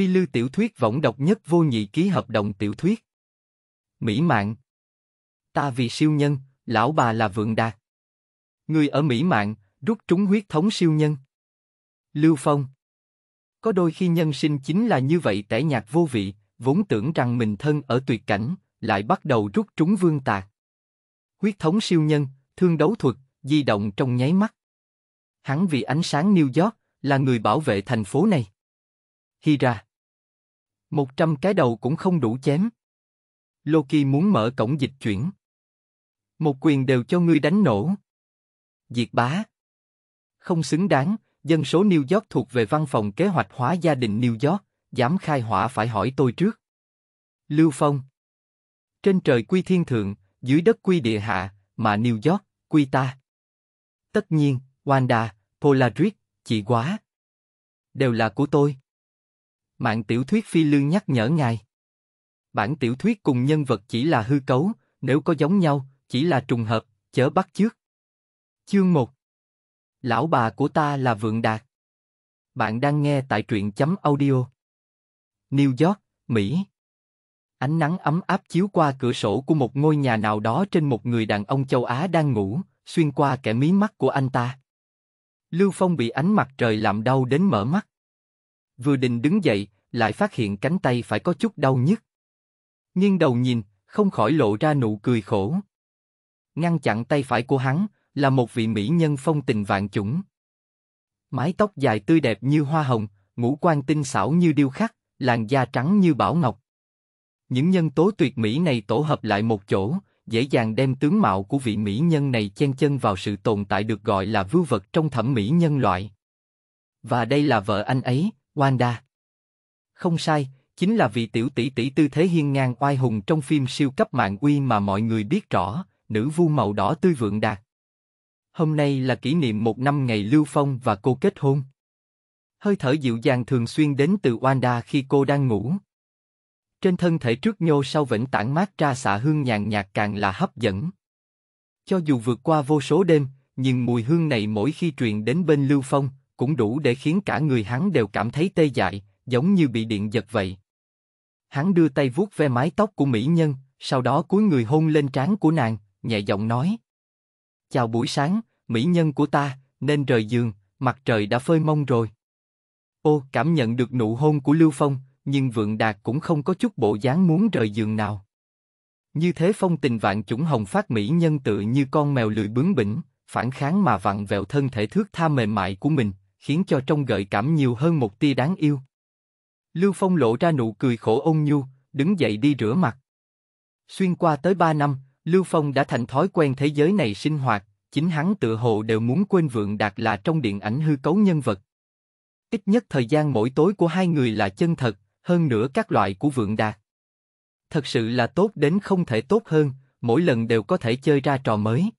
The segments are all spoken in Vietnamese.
Phi Lưu tiểu thuyết võng độc nhất vô nhị ký hợp đồng tiểu thuyết. Mỹ Mạng Ta vì siêu nhân, lão bà là Vượng Đạt. Người ở Mỹ Mạng, rút trúng huyết thống siêu nhân. Lưu Phong Có đôi khi nhân sinh chính là như vậy tẻ nhạt vô vị, vốn tưởng rằng mình thân ở tuyệt cảnh, lại bắt đầu rút trúng vương tạc. Huyết thống siêu nhân, thương đấu thuật, di động trong nháy mắt. Hắn vì ánh sáng New York, là người bảo vệ thành phố này. Hira một trăm cái đầu cũng không đủ chém. Loki muốn mở cổng dịch chuyển. Một quyền đều cho ngươi đánh nổ. Diệt bá. Không xứng đáng, dân số New York thuộc về văn phòng kế hoạch hóa gia đình New York, dám khai hỏa phải hỏi tôi trước. Lưu Phong. Trên trời quy thiên thượng, dưới đất quy địa hạ, mà New York, quy ta. Tất nhiên, Wanda, Polaris, chị quá. Đều là của tôi. Mạng tiểu thuyết phi lương nhắc nhở ngài. Bản tiểu thuyết cùng nhân vật chỉ là hư cấu, nếu có giống nhau, chỉ là trùng hợp, chớ bắt chước. Chương 1 Lão bà của ta là Vượng Đạt. Bạn đang nghe tại truyện chấm audio. New York, Mỹ. Ánh nắng ấm áp chiếu qua cửa sổ của một ngôi nhà nào đó trên một người đàn ông châu Á đang ngủ, xuyên qua kẻ mí mắt của anh ta. Lưu Phong bị ánh mặt trời làm đau đến mở mắt. Vừa định đứng dậy, lại phát hiện cánh tay phải có chút đau nhức. Nghiêng đầu nhìn, không khỏi lộ ra nụ cười khổ. Ngăn chặn tay phải của hắn là một vị mỹ nhân phong tình vạn chủng. Mái tóc dài tươi đẹp như hoa hồng, ngũ quan tinh xảo như điêu khắc, làn da trắng như bảo ngọc. Những nhân tố tuyệt mỹ này tổ hợp lại một chỗ, dễ dàng đem tướng mạo của vị mỹ nhân này chen chân vào sự tồn tại được gọi là vưu vật trong thẩm mỹ nhân loại. Và đây là vợ anh ấy, Wanda. Không sai, chính là vị tiểu tỷ tỷ tư thế hiên ngang oai hùng trong phim siêu cấp mạng uy mà mọi người biết rõ, nữ vu màu đỏ tươi vượng đạt. Hôm nay là kỷ niệm một năm ngày Lưu Phong và cô kết hôn. Hơi thở dịu dàng thường xuyên đến từ Wanda khi cô đang ngủ. Trên thân thể trước nhô sau vẫn tản mát ra xạ hương nhàn nhạt càng là hấp dẫn. Cho dù vượt qua vô số đêm, nhưng mùi hương này mỗi khi truyền đến bên Lưu Phong, cũng đủ để khiến cả người hắn đều cảm thấy tê dại, giống như bị điện giật vậy. Hắn đưa tay vuốt ve mái tóc của mỹ nhân, sau đó cúi người hôn lên trán của nàng, nhẹ giọng nói. Chào buổi sáng, mỹ nhân của ta, nên rời giường, mặt trời đã phơi mông rồi. Ô, cảm nhận được nụ hôn của Lưu Phong, nhưng Vượng Đạt cũng không có chút bộ dáng muốn rời giường nào. Như thế phong tình vạn chủng hồng phát mỹ nhân tự như con mèo lười bướng bỉnh, phản kháng mà vặn vẹo thân thể thước tha mềm mại của mình, khiến cho trong gợi cảm nhiều hơn một tia đáng yêu. Lưu Phong lộ ra nụ cười khổ ôn nhu, đứng dậy đi rửa mặt. Xuyên qua tới ba năm, Lưu Phong đã thành thói quen thế giới này sinh hoạt, chính hắn tự hồ đều muốn quên Vượng Đạt là trong điện ảnh hư cấu nhân vật. Ít nhất thời gian mỗi tối của hai người là chân thật, hơn nữa các loại của Vượng Đạt. Thật sự là tốt đến không thể tốt hơn, mỗi lần đều có thể chơi ra trò mới.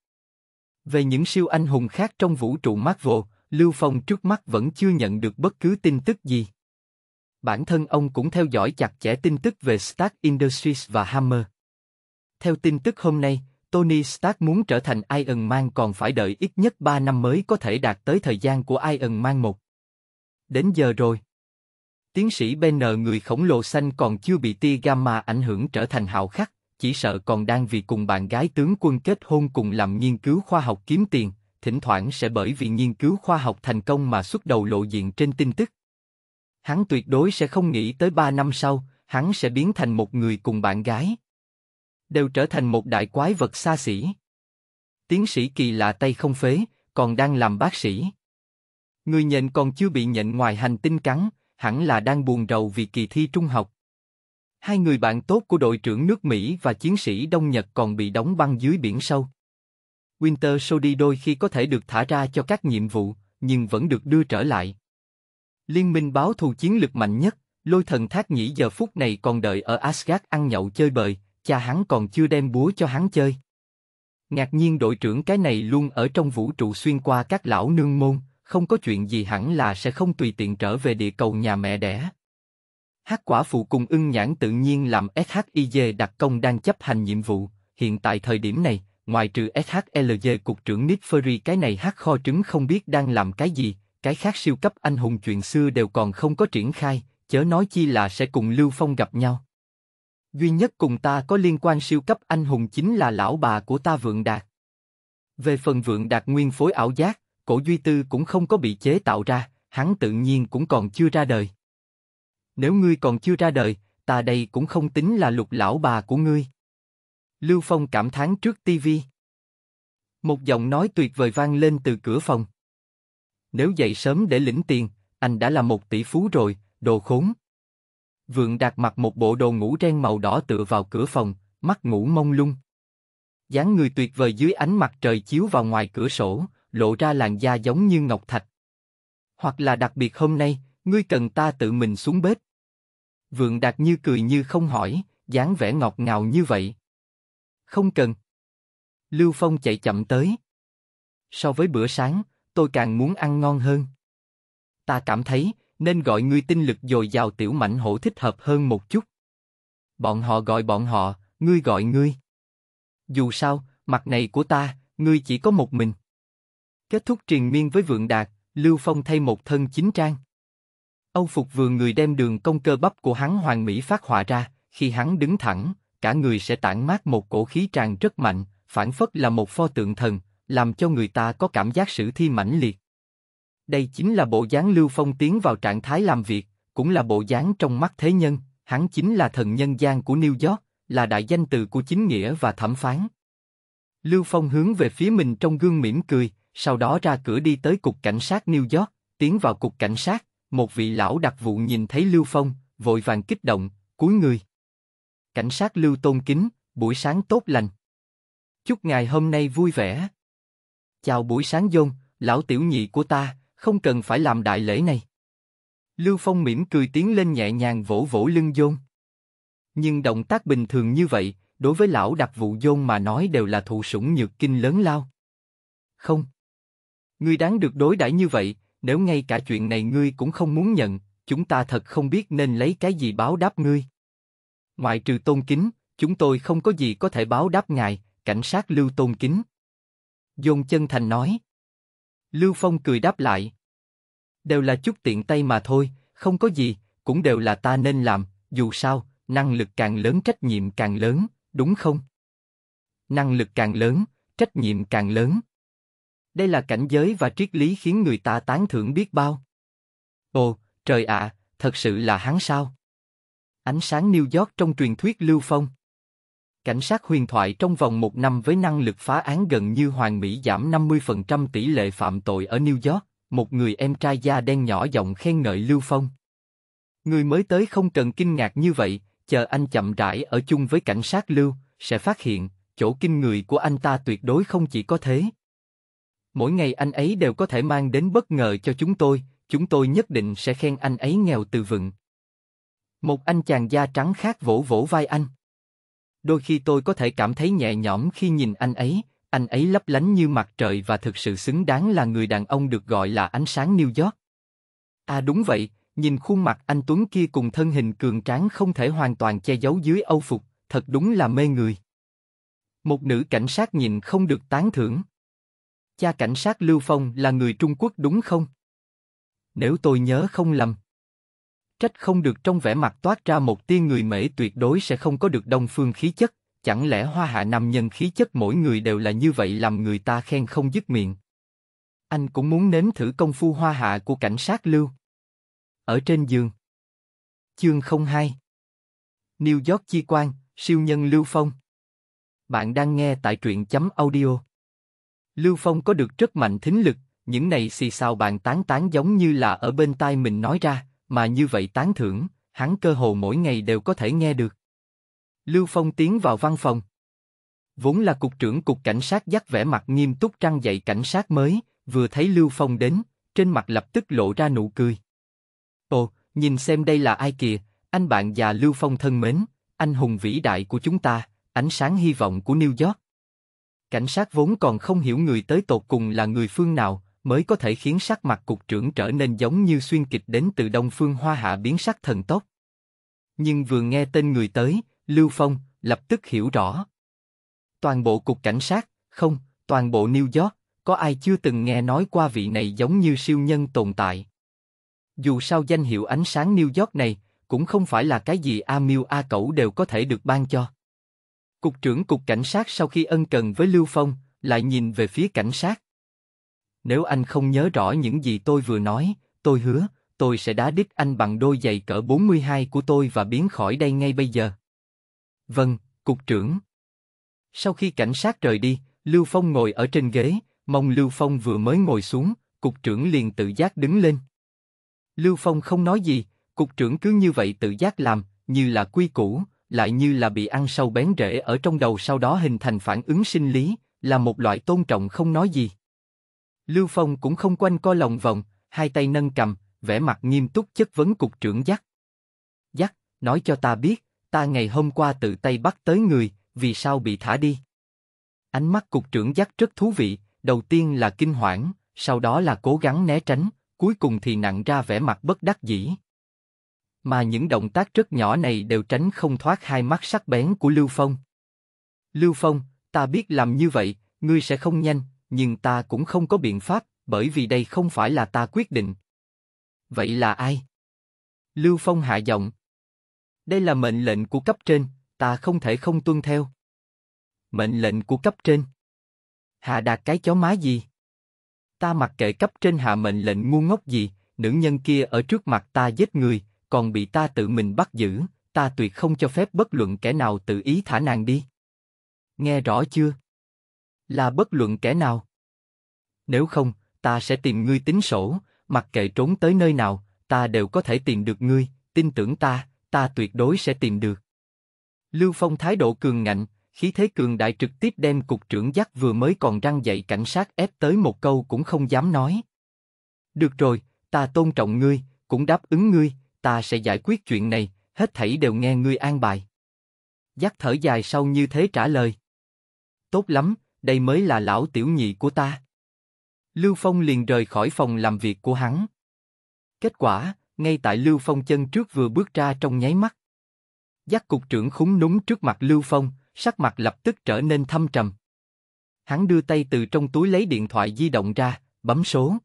Về những siêu anh hùng khác trong vũ trụ Marvel, Lưu Phong trước mắt vẫn chưa nhận được bất cứ tin tức gì bản thân ông cũng theo dõi chặt chẽ tin tức về Stark Industries và Hammer. Theo tin tức hôm nay, Tony Stark muốn trở thành Iron Man còn phải đợi ít nhất 3 năm mới có thể đạt tới thời gian của Iron Man 1. Đến giờ rồi. Tiến sĩ Ben người khổng lồ xanh còn chưa bị tia gamma ảnh hưởng trở thành hào khắc, chỉ sợ còn đang vì cùng bạn gái tướng quân kết hôn cùng làm nghiên cứu khoa học kiếm tiền, thỉnh thoảng sẽ bởi vì nghiên cứu khoa học thành công mà xuất đầu lộ diện trên tin tức hắn tuyệt đối sẽ không nghĩ tới ba năm sau, hắn sẽ biến thành một người cùng bạn gái. Đều trở thành một đại quái vật xa xỉ. Tiến sĩ kỳ lạ tay không phế, còn đang làm bác sĩ. Người nhện còn chưa bị nhện ngoài hành tinh cắn, hẳn là đang buồn rầu vì kỳ thi trung học. Hai người bạn tốt của đội trưởng nước Mỹ và chiến sĩ Đông Nhật còn bị đóng băng dưới biển sâu. Winter Soldier đôi khi có thể được thả ra cho các nhiệm vụ, nhưng vẫn được đưa trở lại. Liên minh báo thù chiến lực mạnh nhất, lôi thần thác nhĩ giờ phút này còn đợi ở Asgard ăn nhậu chơi bời, cha hắn còn chưa đem búa cho hắn chơi. Ngạc nhiên đội trưởng cái này luôn ở trong vũ trụ xuyên qua các lão nương môn, không có chuyện gì hẳn là sẽ không tùy tiện trở về địa cầu nhà mẹ đẻ. Hát quả phụ cùng ưng nhãn tự nhiên làm SHIG đặc công đang chấp hành nhiệm vụ, hiện tại thời điểm này, ngoài trừ SHLG cục trưởng Nick Fury cái này hát kho trứng không biết đang làm cái gì, cái khác siêu cấp anh hùng chuyện xưa đều còn không có triển khai, chớ nói chi là sẽ cùng Lưu Phong gặp nhau. Duy nhất cùng ta có liên quan siêu cấp anh hùng chính là lão bà của ta Vượng Đạt. Về phần Vượng Đạt nguyên phối ảo giác, cổ Duy Tư cũng không có bị chế tạo ra, hắn tự nhiên cũng còn chưa ra đời. Nếu ngươi còn chưa ra đời, ta đây cũng không tính là lục lão bà của ngươi. Lưu Phong cảm thán trước tivi. Một giọng nói tuyệt vời vang lên từ cửa phòng. Nếu dậy sớm để lĩnh tiền, anh đã là một tỷ phú rồi, đồ khốn. Vượng Đạt mặc một bộ đồ ngủ ren màu đỏ tựa vào cửa phòng, mắt ngủ mông lung. dáng người tuyệt vời dưới ánh mặt trời chiếu vào ngoài cửa sổ, lộ ra làn da giống như ngọc thạch. Hoặc là đặc biệt hôm nay, ngươi cần ta tự mình xuống bếp. Vượng Đạt như cười như không hỏi, dáng vẻ ngọt ngào như vậy. Không cần. Lưu Phong chạy chậm tới. So với bữa sáng, tôi càng muốn ăn ngon hơn. Ta cảm thấy, nên gọi ngươi tinh lực dồi dào tiểu mảnh hổ thích hợp hơn một chút. Bọn họ gọi bọn họ, ngươi gọi ngươi. Dù sao, mặt này của ta, ngươi chỉ có một mình. Kết thúc triền miên với vượng đạt, Lưu Phong thay một thân chính trang. Âu phục vừa người đem đường công cơ bắp của hắn hoàng mỹ phát họa ra, khi hắn đứng thẳng, cả người sẽ tản mát một cổ khí tràn rất mạnh, phản phất là một pho tượng thần, làm cho người ta có cảm giác sử thi mãnh liệt. Đây chính là bộ dáng Lưu Phong tiến vào trạng thái làm việc, cũng là bộ dáng trong mắt thế nhân, hắn chính là thần nhân gian của New York, là đại danh từ của chính nghĩa và thẩm phán. Lưu Phong hướng về phía mình trong gương mỉm cười, sau đó ra cửa đi tới cục cảnh sát New York, tiến vào cục cảnh sát, một vị lão đặc vụ nhìn thấy Lưu Phong, vội vàng kích động, cúi người. Cảnh sát Lưu Tôn Kính, buổi sáng tốt lành. Chúc ngài hôm nay vui vẻ. Chào buổi sáng dôn, lão tiểu nhị của ta, không cần phải làm đại lễ này. Lưu Phong mỉm cười tiến lên nhẹ nhàng vỗ vỗ lưng dôn. Nhưng động tác bình thường như vậy, đối với lão đặc vụ dôn mà nói đều là thụ sủng nhược kinh lớn lao. Không. Ngươi đáng được đối đãi như vậy, nếu ngay cả chuyện này ngươi cũng không muốn nhận, chúng ta thật không biết nên lấy cái gì báo đáp ngươi. Ngoại trừ tôn kính, chúng tôi không có gì có thể báo đáp ngài, cảnh sát lưu tôn kính. Dôn chân thành nói. Lưu Phong cười đáp lại. Đều là chút tiện tay mà thôi, không có gì, cũng đều là ta nên làm, dù sao, năng lực càng lớn trách nhiệm càng lớn, đúng không? Năng lực càng lớn, trách nhiệm càng lớn. Đây là cảnh giới và triết lý khiến người ta tán thưởng biết bao. Ồ, trời ạ, à, thật sự là hắn sao? Ánh sáng New York trong truyền thuyết Lưu Phong. Cảnh sát huyền thoại trong vòng một năm với năng lực phá án gần như hoàn mỹ giảm 50% tỷ lệ phạm tội ở New York, một người em trai da đen nhỏ giọng khen ngợi Lưu Phong. Người mới tới không cần kinh ngạc như vậy, chờ anh chậm rãi ở chung với cảnh sát Lưu, sẽ phát hiện, chỗ kinh người của anh ta tuyệt đối không chỉ có thế. Mỗi ngày anh ấy đều có thể mang đến bất ngờ cho chúng tôi, chúng tôi nhất định sẽ khen anh ấy nghèo từ vựng. Một anh chàng da trắng khác vỗ vỗ vai anh. Đôi khi tôi có thể cảm thấy nhẹ nhõm khi nhìn anh ấy, anh ấy lấp lánh như mặt trời và thực sự xứng đáng là người đàn ông được gọi là ánh sáng New York. À đúng vậy, nhìn khuôn mặt anh Tuấn kia cùng thân hình cường tráng không thể hoàn toàn che giấu dưới âu phục, thật đúng là mê người. Một nữ cảnh sát nhìn không được tán thưởng. Cha cảnh sát Lưu Phong là người Trung Quốc đúng không? Nếu tôi nhớ không lầm trách không được trong vẻ mặt toát ra một tia người mễ tuyệt đối sẽ không có được đông phương khí chất, chẳng lẽ hoa hạ nam nhân khí chất mỗi người đều là như vậy làm người ta khen không dứt miệng. Anh cũng muốn nếm thử công phu hoa hạ của cảnh sát lưu. Ở trên giường. Chương không hai New York Chi Quan, siêu nhân Lưu Phong Bạn đang nghe tại truyện chấm audio. Lưu Phong có được rất mạnh thính lực, những này xì xào bàn tán tán giống như là ở bên tai mình nói ra, mà như vậy tán thưởng, hắn cơ hồ mỗi ngày đều có thể nghe được. Lưu Phong tiến vào văn phòng. Vốn là cục trưởng cục cảnh sát dắt vẻ mặt nghiêm túc trang dạy cảnh sát mới, vừa thấy Lưu Phong đến, trên mặt lập tức lộ ra nụ cười. Ồ, nhìn xem đây là ai kìa, anh bạn già Lưu Phong thân mến, anh hùng vĩ đại của chúng ta, ánh sáng hy vọng của New York. Cảnh sát vốn còn không hiểu người tới tột cùng là người phương nào, mới có thể khiến sắc mặt cục trưởng trở nên giống như xuyên kịch đến từ Đông Phương Hoa Hạ biến sắc thần tốc. Nhưng vừa nghe tên người tới, Lưu Phong lập tức hiểu rõ. Toàn bộ cục cảnh sát, không, toàn bộ New York, có ai chưa từng nghe nói qua vị này giống như siêu nhân tồn tại. Dù sao danh hiệu ánh sáng New York này cũng không phải là cái gì A Miu A Cẩu đều có thể được ban cho. Cục trưởng cục cảnh sát sau khi ân cần với Lưu Phong, lại nhìn về phía cảnh sát. Nếu anh không nhớ rõ những gì tôi vừa nói, tôi hứa, tôi sẽ đá đít anh bằng đôi giày cỡ 42 của tôi và biến khỏi đây ngay bây giờ. Vâng, cục trưởng. Sau khi cảnh sát rời đi, Lưu Phong ngồi ở trên ghế, mong Lưu Phong vừa mới ngồi xuống, cục trưởng liền tự giác đứng lên. Lưu Phong không nói gì, cục trưởng cứ như vậy tự giác làm, như là quy củ, lại như là bị ăn sâu bén rễ ở trong đầu sau đó hình thành phản ứng sinh lý, là một loại tôn trọng không nói gì. Lưu Phong cũng không quanh co lòng vòng, hai tay nâng cầm, vẻ mặt nghiêm túc chất vấn cục trưởng Giác. Giác, nói cho ta biết, ta ngày hôm qua tự tay bắt tới người, vì sao bị thả đi? Ánh mắt cục trưởng Giác rất thú vị, đầu tiên là kinh hoảng, sau đó là cố gắng né tránh, cuối cùng thì nặng ra vẻ mặt bất đắc dĩ. Mà những động tác rất nhỏ này đều tránh không thoát hai mắt sắc bén của Lưu Phong. Lưu Phong, ta biết làm như vậy, ngươi sẽ không nhanh, nhưng ta cũng không có biện pháp, bởi vì đây không phải là ta quyết định. Vậy là ai? Lưu Phong hạ giọng. Đây là mệnh lệnh của cấp trên, ta không thể không tuân theo. Mệnh lệnh của cấp trên. Hạ đạt cái chó má gì? Ta mặc kệ cấp trên hạ mệnh lệnh ngu ngốc gì, nữ nhân kia ở trước mặt ta giết người, còn bị ta tự mình bắt giữ, ta tuyệt không cho phép bất luận kẻ nào tự ý thả nàng đi. Nghe rõ chưa? là bất luận kẻ nào. Nếu không, ta sẽ tìm ngươi tính sổ, mặc kệ trốn tới nơi nào, ta đều có thể tìm được ngươi, tin tưởng ta, ta tuyệt đối sẽ tìm được. Lưu Phong thái độ cường ngạnh, khí thế cường đại trực tiếp đem cục trưởng dắt vừa mới còn răng dậy cảnh sát ép tới một câu cũng không dám nói. Được rồi, ta tôn trọng ngươi, cũng đáp ứng ngươi, ta sẽ giải quyết chuyện này, hết thảy đều nghe ngươi an bài. Dắt thở dài sau như thế trả lời. Tốt lắm, đây mới là lão tiểu nhị của ta. Lưu Phong liền rời khỏi phòng làm việc của hắn. Kết quả, ngay tại Lưu Phong chân trước vừa bước ra trong nháy mắt, giác cục trưởng khúng núng trước mặt Lưu Phong, sắc mặt lập tức trở nên thâm trầm. Hắn đưa tay từ trong túi lấy điện thoại di động ra, bấm số.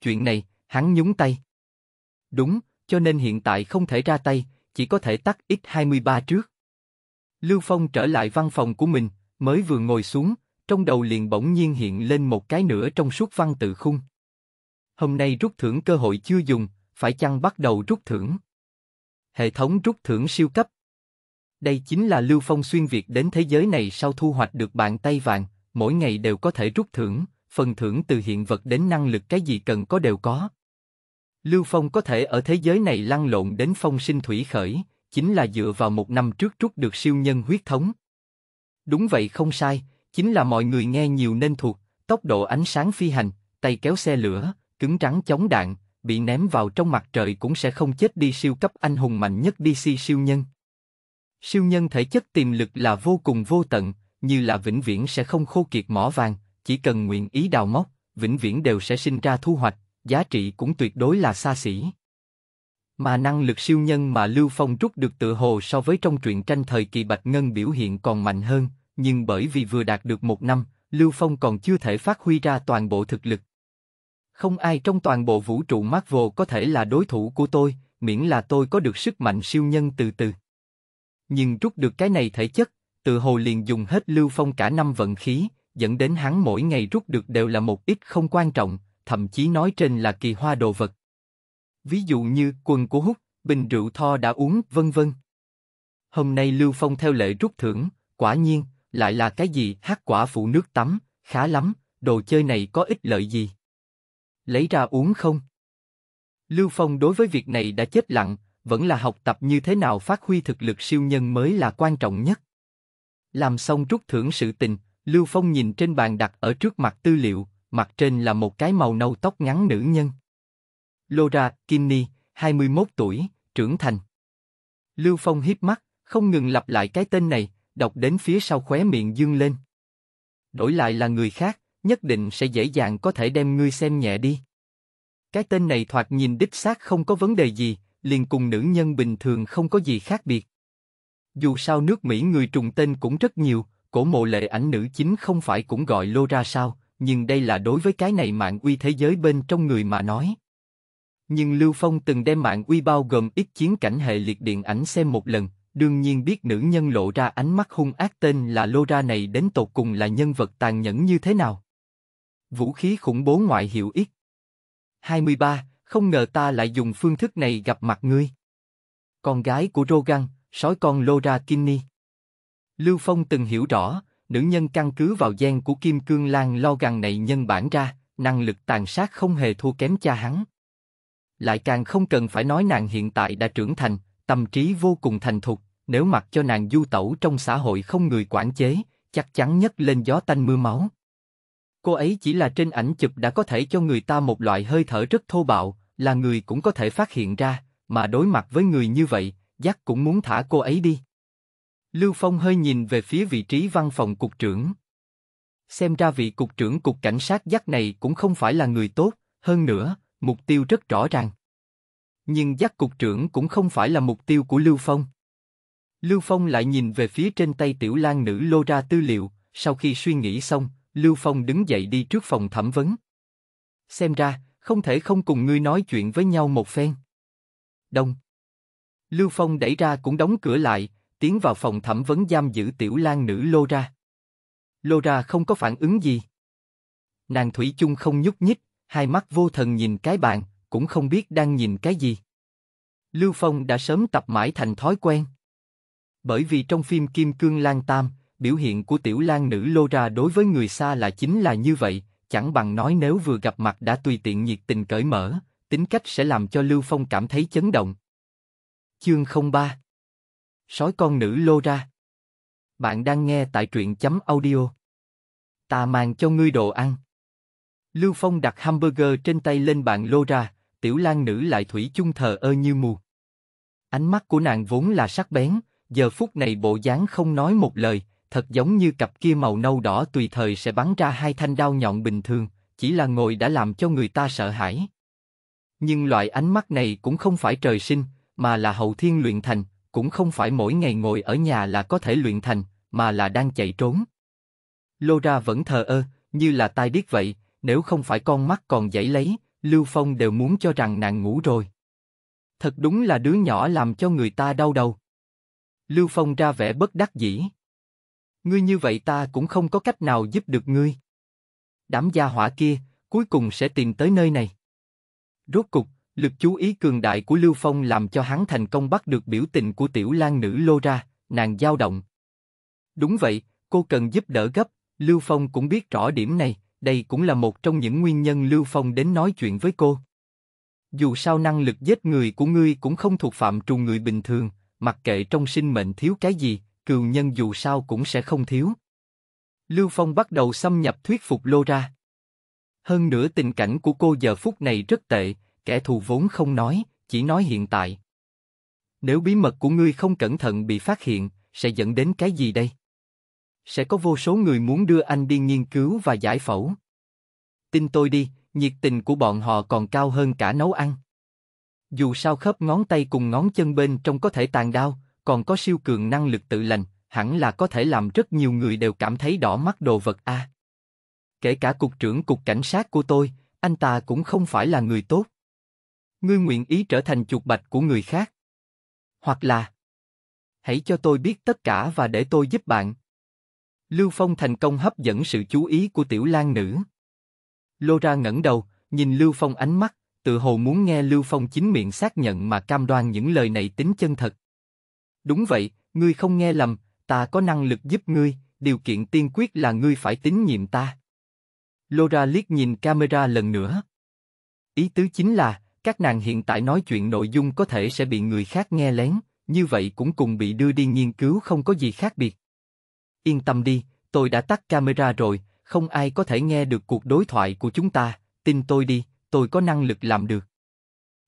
Chuyện này, hắn nhúng tay. Đúng, cho nên hiện tại không thể ra tay, chỉ có thể tắt X23 trước. Lưu Phong trở lại văn phòng của mình, Mới vừa ngồi xuống, trong đầu liền bỗng nhiên hiện lên một cái nữa trong suốt văn tự khung. Hôm nay rút thưởng cơ hội chưa dùng, phải chăng bắt đầu rút thưởng? Hệ thống rút thưởng siêu cấp. Đây chính là Lưu Phong xuyên Việt đến thế giới này sau thu hoạch được bàn tay vàng, mỗi ngày đều có thể rút thưởng, phần thưởng từ hiện vật đến năng lực cái gì cần có đều có. Lưu Phong có thể ở thế giới này lăn lộn đến phong sinh thủy khởi, chính là dựa vào một năm trước rút được siêu nhân huyết thống, Đúng vậy không sai, chính là mọi người nghe nhiều nên thuộc, tốc độ ánh sáng phi hành, tay kéo xe lửa, cứng trắng chống đạn, bị ném vào trong mặt trời cũng sẽ không chết đi siêu cấp anh hùng mạnh nhất DC siêu nhân. Siêu nhân thể chất tiềm lực là vô cùng vô tận, như là vĩnh viễn sẽ không khô kiệt mỏ vàng, chỉ cần nguyện ý đào móc, vĩnh viễn đều sẽ sinh ra thu hoạch, giá trị cũng tuyệt đối là xa xỉ. Mà năng lực siêu nhân mà Lưu Phong rút được tự hồ so với trong truyện tranh thời kỳ Bạch Ngân biểu hiện còn mạnh hơn, nhưng bởi vì vừa đạt được một năm, Lưu Phong còn chưa thể phát huy ra toàn bộ thực lực. Không ai trong toàn bộ vũ trụ Marvel có thể là đối thủ của tôi, miễn là tôi có được sức mạnh siêu nhân từ từ. Nhưng rút được cái này thể chất, tự hồ liền dùng hết Lưu Phong cả năm vận khí, dẫn đến hắn mỗi ngày rút được đều là một ít không quan trọng, thậm chí nói trên là kỳ hoa đồ vật. Ví dụ như quần của Hút, bình rượu tho đã uống, vân vân. Hôm nay Lưu Phong theo lệ rút thưởng, quả nhiên, lại là cái gì? Hát quả phụ nước tắm, khá lắm, đồ chơi này có ích lợi gì? Lấy ra uống không? Lưu Phong đối với việc này đã chết lặng, vẫn là học tập như thế nào phát huy thực lực siêu nhân mới là quan trọng nhất. Làm xong rút thưởng sự tình, Lưu Phong nhìn trên bàn đặt ở trước mặt tư liệu, mặt trên là một cái màu nâu tóc ngắn nữ nhân. Laura Kinney, 21 tuổi, trưởng thành. Lưu Phong hít mắt, không ngừng lặp lại cái tên này, đọc đến phía sau khóe miệng dương lên. Đổi lại là người khác, nhất định sẽ dễ dàng có thể đem ngươi xem nhẹ đi. Cái tên này thoạt nhìn đích xác không có vấn đề gì, liền cùng nữ nhân bình thường không có gì khác biệt. Dù sao nước Mỹ người trùng tên cũng rất nhiều, cổ mộ lệ ảnh nữ chính không phải cũng gọi lô ra sao, nhưng đây là đối với cái này mạng uy thế giới bên trong người mà nói. Nhưng Lưu Phong từng đem mạng uy bao gồm ít chiến cảnh hệ liệt điện ảnh xem một lần, đương nhiên biết nữ nhân lộ ra ánh mắt hung ác tên là Lora này đến tột cùng là nhân vật tàn nhẫn như thế nào. Vũ khí khủng bố ngoại hiệu ít. 23, không ngờ ta lại dùng phương thức này gặp mặt ngươi. Con gái của Rogan, sói con Lora Kinney. Lưu Phong từng hiểu rõ, nữ nhân căn cứ vào gen của Kim Cương Lan lo gằn này nhân bản ra, năng lực tàn sát không hề thua kém cha hắn. Lại càng không cần phải nói nàng hiện tại đã trưởng thành, tâm trí vô cùng thành thục, nếu mặc cho nàng du tẩu trong xã hội không người quản chế, chắc chắn nhất lên gió tanh mưa máu. Cô ấy chỉ là trên ảnh chụp đã có thể cho người ta một loại hơi thở rất thô bạo, là người cũng có thể phát hiện ra, mà đối mặt với người như vậy, giác cũng muốn thả cô ấy đi. Lưu Phong hơi nhìn về phía vị trí văn phòng cục trưởng. Xem ra vị cục trưởng cục cảnh sát giác này cũng không phải là người tốt, hơn nữa, mục tiêu rất rõ ràng nhưng giác cục trưởng cũng không phải là mục tiêu của Lưu Phong. Lưu Phong lại nhìn về phía trên tay tiểu Lan nữ lô ra tư liệu, sau khi suy nghĩ xong, Lưu Phong đứng dậy đi trước phòng thẩm vấn. Xem ra, không thể không cùng ngươi nói chuyện với nhau một phen. Đông. Lưu Phong đẩy ra cũng đóng cửa lại, tiến vào phòng thẩm vấn giam giữ tiểu Lan nữ lô ra. Lô ra không có phản ứng gì. Nàng Thủy chung không nhúc nhích, hai mắt vô thần nhìn cái bàn cũng không biết đang nhìn cái gì. Lưu Phong đã sớm tập mãi thành thói quen. Bởi vì trong phim Kim Cương Lan Tam, biểu hiện của tiểu lang nữ lô ra đối với người xa là chính là như vậy, chẳng bằng nói nếu vừa gặp mặt đã tùy tiện nhiệt tình cởi mở, tính cách sẽ làm cho Lưu Phong cảm thấy chấn động. Chương 03 Sói con nữ lô ra Bạn đang nghe tại truyện chấm audio Ta mang cho ngươi đồ ăn Lưu Phong đặt hamburger trên tay lên bàn lô ra, tiểu lang nữ lại thủy chung thờ ơ như mù. Ánh mắt của nàng vốn là sắc bén, giờ phút này bộ dáng không nói một lời, thật giống như cặp kia màu nâu đỏ tùy thời sẽ bắn ra hai thanh đao nhọn bình thường, chỉ là ngồi đã làm cho người ta sợ hãi. Nhưng loại ánh mắt này cũng không phải trời sinh, mà là hậu thiên luyện thành, cũng không phải mỗi ngày ngồi ở nhà là có thể luyện thành, mà là đang chạy trốn. lô ra vẫn thờ ơ, như là tai điếc vậy, nếu không phải con mắt còn dãy lấy, Lưu Phong đều muốn cho rằng nàng ngủ rồi. Thật đúng là đứa nhỏ làm cho người ta đau đầu. Lưu Phong ra vẻ bất đắc dĩ. Ngươi như vậy ta cũng không có cách nào giúp được ngươi. Đám gia hỏa kia, cuối cùng sẽ tìm tới nơi này. Rốt cục, lực chú ý cường đại của Lưu Phong làm cho hắn thành công bắt được biểu tình của tiểu lang nữ lô ra, nàng dao động. Đúng vậy, cô cần giúp đỡ gấp, Lưu Phong cũng biết rõ điểm này, đây cũng là một trong những nguyên nhân Lưu Phong đến nói chuyện với cô. Dù sao năng lực giết người của ngươi cũng không thuộc phạm trù người bình thường, mặc kệ trong sinh mệnh thiếu cái gì, cừu nhân dù sao cũng sẽ không thiếu. Lưu Phong bắt đầu xâm nhập thuyết phục Lô ra. Hơn nữa tình cảnh của cô giờ phút này rất tệ, kẻ thù vốn không nói, chỉ nói hiện tại. Nếu bí mật của ngươi không cẩn thận bị phát hiện, sẽ dẫn đến cái gì đây? sẽ có vô số người muốn đưa anh đi nghiên cứu và giải phẫu. Tin tôi đi, nhiệt tình của bọn họ còn cao hơn cả nấu ăn. Dù sao khớp ngón tay cùng ngón chân bên trong có thể tàn đau, còn có siêu cường năng lực tự lành, hẳn là có thể làm rất nhiều người đều cảm thấy đỏ mắt đồ vật a. Kể cả cục trưởng cục cảnh sát của tôi, anh ta cũng không phải là người tốt. Ngươi nguyện ý trở thành chuột bạch của người khác. Hoặc là, hãy cho tôi biết tất cả và để tôi giúp bạn, Lưu Phong thành công hấp dẫn sự chú ý của tiểu lang nữ. Lô ra ngẩng đầu, nhìn Lưu Phong ánh mắt, tự hồ muốn nghe Lưu Phong chính miệng xác nhận mà cam đoan những lời này tính chân thật. Đúng vậy, ngươi không nghe lầm, ta có năng lực giúp ngươi, điều kiện tiên quyết là ngươi phải tín nhiệm ta. Lô ra liếc nhìn camera lần nữa. Ý tứ chính là, các nàng hiện tại nói chuyện nội dung có thể sẽ bị người khác nghe lén, như vậy cũng cùng bị đưa đi nghiên cứu không có gì khác biệt. Yên tâm đi, tôi đã tắt camera rồi, không ai có thể nghe được cuộc đối thoại của chúng ta, tin tôi đi, tôi có năng lực làm được.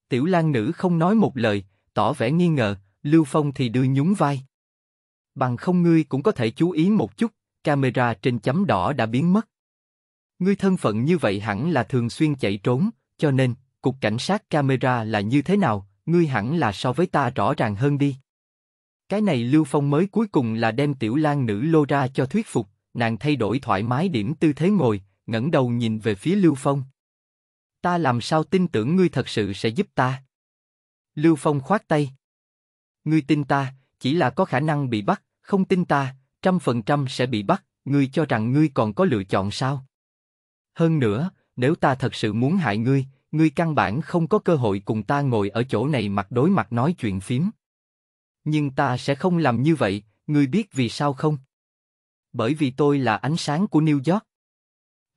Tiểu Lan Nữ không nói một lời, tỏ vẻ nghi ngờ, Lưu Phong thì đưa nhún vai. Bằng không ngươi cũng có thể chú ý một chút, camera trên chấm đỏ đã biến mất. Ngươi thân phận như vậy hẳn là thường xuyên chạy trốn, cho nên, cục cảnh sát camera là như thế nào, ngươi hẳn là so với ta rõ ràng hơn đi. Cái này Lưu Phong mới cuối cùng là đem tiểu lang nữ lô ra cho thuyết phục, nàng thay đổi thoải mái điểm tư thế ngồi, ngẩng đầu nhìn về phía Lưu Phong. Ta làm sao tin tưởng ngươi thật sự sẽ giúp ta? Lưu Phong khoát tay. Ngươi tin ta, chỉ là có khả năng bị bắt, không tin ta, trăm phần trăm sẽ bị bắt, ngươi cho rằng ngươi còn có lựa chọn sao? Hơn nữa, nếu ta thật sự muốn hại ngươi, ngươi căn bản không có cơ hội cùng ta ngồi ở chỗ này mặt đối mặt nói chuyện phím. Nhưng ta sẽ không làm như vậy, người biết vì sao không? Bởi vì tôi là ánh sáng của New York.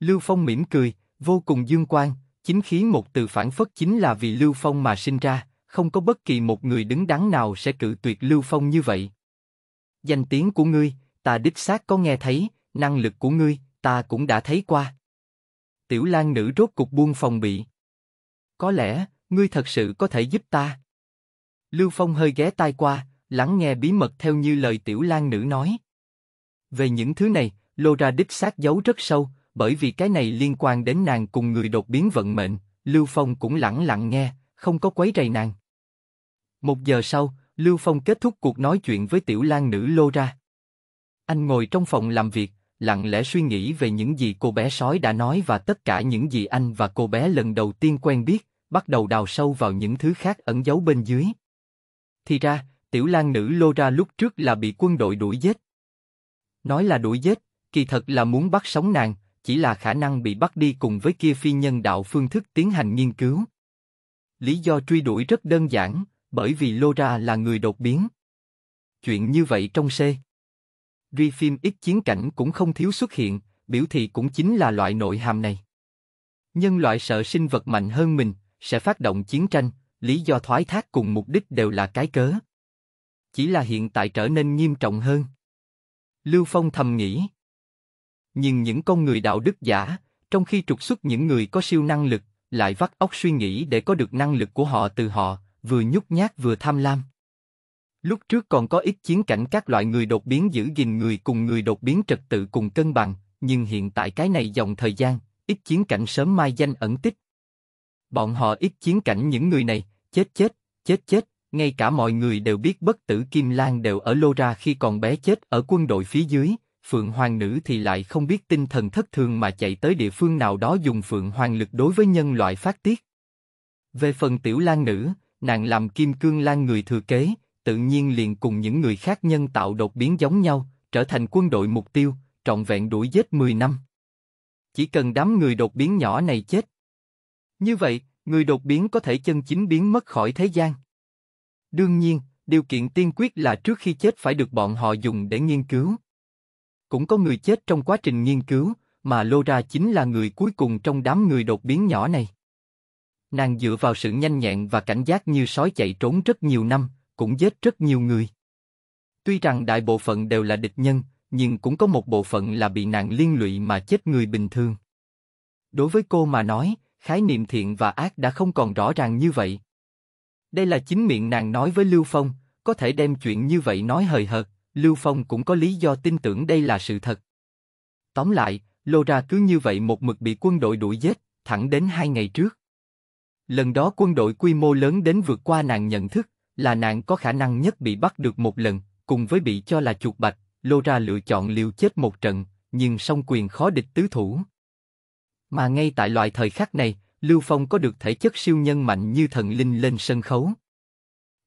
Lưu Phong mỉm cười, vô cùng dương quang, chính khí một từ phản phất chính là vì Lưu Phong mà sinh ra, không có bất kỳ một người đứng đắn nào sẽ cự tuyệt Lưu Phong như vậy. Danh tiếng của ngươi, ta đích xác có nghe thấy, năng lực của ngươi, ta cũng đã thấy qua. Tiểu Lan nữ rốt cục buông phòng bị. Có lẽ, ngươi thật sự có thể giúp ta. Lưu Phong hơi ghé tai qua, lắng nghe bí mật theo như lời tiểu lan nữ nói. Về những thứ này, lô ra đích xác giấu rất sâu, bởi vì cái này liên quan đến nàng cùng người đột biến vận mệnh, Lưu Phong cũng lặng lặng nghe, không có quấy rầy nàng. Một giờ sau, Lưu Phong kết thúc cuộc nói chuyện với tiểu lan nữ lô ra Anh ngồi trong phòng làm việc, lặng lẽ suy nghĩ về những gì cô bé sói đã nói và tất cả những gì anh và cô bé lần đầu tiên quen biết, bắt đầu đào sâu vào những thứ khác ẩn giấu bên dưới. Thì ra, tiểu lang nữ Lora lúc trước là bị quân đội đuổi giết. Nói là đuổi giết, kỳ thật là muốn bắt sống nàng, chỉ là khả năng bị bắt đi cùng với kia phi nhân đạo phương thức tiến hành nghiên cứu. Lý do truy đuổi rất đơn giản, bởi vì Lora là người đột biến. Chuyện như vậy trong C. Ri phim ít chiến cảnh cũng không thiếu xuất hiện, biểu thị cũng chính là loại nội hàm này. Nhân loại sợ sinh vật mạnh hơn mình, sẽ phát động chiến tranh, lý do thoái thác cùng mục đích đều là cái cớ chỉ là hiện tại trở nên nghiêm trọng hơn. Lưu Phong thầm nghĩ. Nhưng những con người đạo đức giả, trong khi trục xuất những người có siêu năng lực, lại vắt óc suy nghĩ để có được năng lực của họ từ họ, vừa nhút nhát vừa tham lam. Lúc trước còn có ít chiến cảnh các loại người đột biến giữ gìn người cùng người đột biến trật tự cùng cân bằng, nhưng hiện tại cái này dòng thời gian, ít chiến cảnh sớm mai danh ẩn tích. Bọn họ ít chiến cảnh những người này, chết chết, chết chết, ngay cả mọi người đều biết bất tử Kim Lan đều ở lô ra khi còn bé chết ở quân đội phía dưới, Phượng Hoàng Nữ thì lại không biết tinh thần thất thường mà chạy tới địa phương nào đó dùng Phượng Hoàng lực đối với nhân loại phát tiết. Về phần Tiểu Lan Nữ, nàng làm Kim Cương Lan người thừa kế, tự nhiên liền cùng những người khác nhân tạo đột biến giống nhau, trở thành quân đội mục tiêu, trọn vẹn đuổi giết 10 năm. Chỉ cần đám người đột biến nhỏ này chết. Như vậy, người đột biến có thể chân chính biến mất khỏi thế gian. Đương nhiên, điều kiện tiên quyết là trước khi chết phải được bọn họ dùng để nghiên cứu. Cũng có người chết trong quá trình nghiên cứu, mà Lora chính là người cuối cùng trong đám người đột biến nhỏ này. Nàng dựa vào sự nhanh nhẹn và cảnh giác như sói chạy trốn rất nhiều năm, cũng giết rất nhiều người. Tuy rằng đại bộ phận đều là địch nhân, nhưng cũng có một bộ phận là bị nàng liên lụy mà chết người bình thường. Đối với cô mà nói, khái niệm thiện và ác đã không còn rõ ràng như vậy, đây là chính miệng nàng nói với Lưu Phong, có thể đem chuyện như vậy nói hời hợt, Lưu Phong cũng có lý do tin tưởng đây là sự thật. Tóm lại, Lô Ra cứ như vậy một mực bị quân đội đuổi giết, thẳng đến hai ngày trước. Lần đó quân đội quy mô lớn đến vượt qua nàng nhận thức, là nàng có khả năng nhất bị bắt được một lần, cùng với bị cho là chuột bạch, Lô Ra lựa chọn liều chết một trận, nhưng song quyền khó địch tứ thủ. Mà ngay tại loại thời khắc này, Lưu Phong có được thể chất siêu nhân mạnh như thần linh lên sân khấu.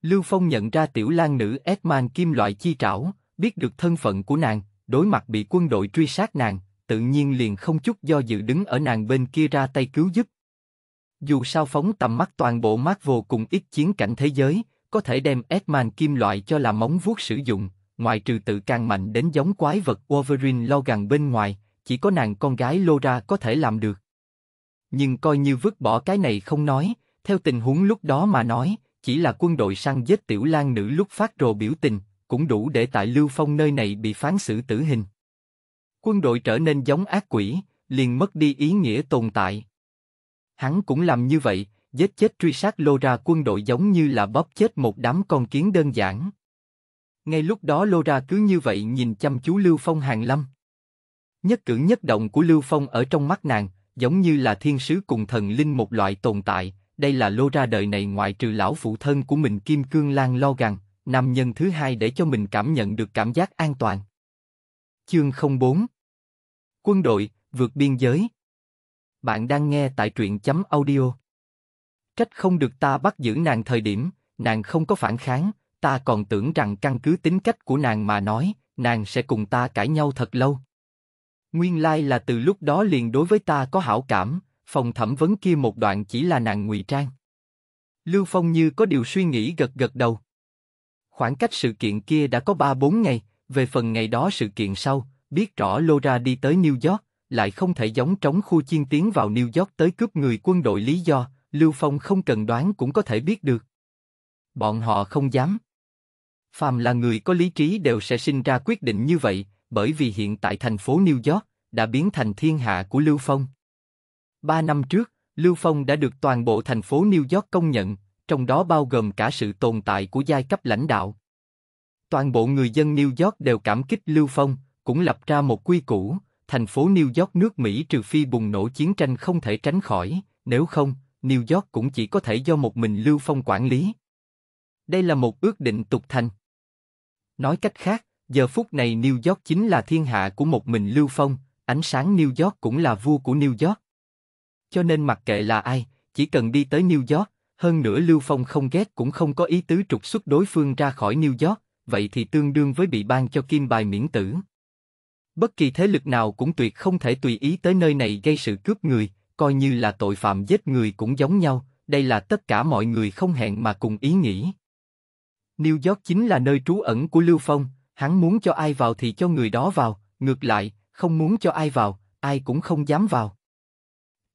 Lưu Phong nhận ra tiểu lang nữ Edman kim loại chi trảo, biết được thân phận của nàng, đối mặt bị quân đội truy sát nàng, tự nhiên liền không chút do dự đứng ở nàng bên kia ra tay cứu giúp. Dù sao phóng tầm mắt toàn bộ Marvel cùng ít chiến cảnh thế giới, có thể đem Edman kim loại cho là móng vuốt sử dụng, ngoài trừ tự càng mạnh đến giống quái vật Wolverine lo gằn bên ngoài, chỉ có nàng con gái Lora có thể làm được nhưng coi như vứt bỏ cái này không nói, theo tình huống lúc đó mà nói, chỉ là quân đội săn giết tiểu lang nữ lúc phát rồ biểu tình, cũng đủ để tại Lưu Phong nơi này bị phán xử tử hình. Quân đội trở nên giống ác quỷ, liền mất đi ý nghĩa tồn tại. Hắn cũng làm như vậy, giết chết truy sát lô ra quân đội giống như là bóp chết một đám con kiến đơn giản. Ngay lúc đó lô ra cứ như vậy nhìn chăm chú Lưu Phong hàng lâm. Nhất cử nhất động của Lưu Phong ở trong mắt nàng, giống như là thiên sứ cùng thần linh một loại tồn tại. Đây là lô ra đời này ngoại trừ lão phụ thân của mình Kim Cương Lan lo gằn, nam nhân thứ hai để cho mình cảm nhận được cảm giác an toàn. Chương 04 Quân đội, vượt biên giới Bạn đang nghe tại truyện chấm audio Trách không được ta bắt giữ nàng thời điểm, nàng không có phản kháng, ta còn tưởng rằng căn cứ tính cách của nàng mà nói, nàng sẽ cùng ta cãi nhau thật lâu. Nguyên lai là từ lúc đó liền đối với ta có hảo cảm, phòng thẩm vấn kia một đoạn chỉ là nàng ngụy trang. Lưu Phong như có điều suy nghĩ gật gật đầu. Khoảng cách sự kiện kia đã có 3-4 ngày, về phần ngày đó sự kiện sau, biết rõ Lô Ra đi tới New York, lại không thể giống trống khu chiên tiến vào New York tới cướp người quân đội lý do, Lưu Phong không cần đoán cũng có thể biết được. Bọn họ không dám. Phàm là người có lý trí đều sẽ sinh ra quyết định như vậy, bởi vì hiện tại thành phố New York đã biến thành thiên hạ của Lưu Phong. Ba năm trước, Lưu Phong đã được toàn bộ thành phố New York công nhận, trong đó bao gồm cả sự tồn tại của giai cấp lãnh đạo. Toàn bộ người dân New York đều cảm kích Lưu Phong, cũng lập ra một quy củ, thành phố New York nước Mỹ trừ phi bùng nổ chiến tranh không thể tránh khỏi, nếu không, New York cũng chỉ có thể do một mình Lưu Phong quản lý. Đây là một ước định tục thành. Nói cách khác, Giờ phút này New York chính là thiên hạ của một mình Lưu Phong, ánh sáng New York cũng là vua của New York. Cho nên mặc kệ là ai, chỉ cần đi tới New York, hơn nữa Lưu Phong không ghét cũng không có ý tứ trục xuất đối phương ra khỏi New York, vậy thì tương đương với bị ban cho kim bài miễn tử. Bất kỳ thế lực nào cũng tuyệt không thể tùy ý tới nơi này gây sự cướp người, coi như là tội phạm giết người cũng giống nhau, đây là tất cả mọi người không hẹn mà cùng ý nghĩ. New York chính là nơi trú ẩn của Lưu Phong, Hắn muốn cho ai vào thì cho người đó vào, ngược lại, không muốn cho ai vào, ai cũng không dám vào.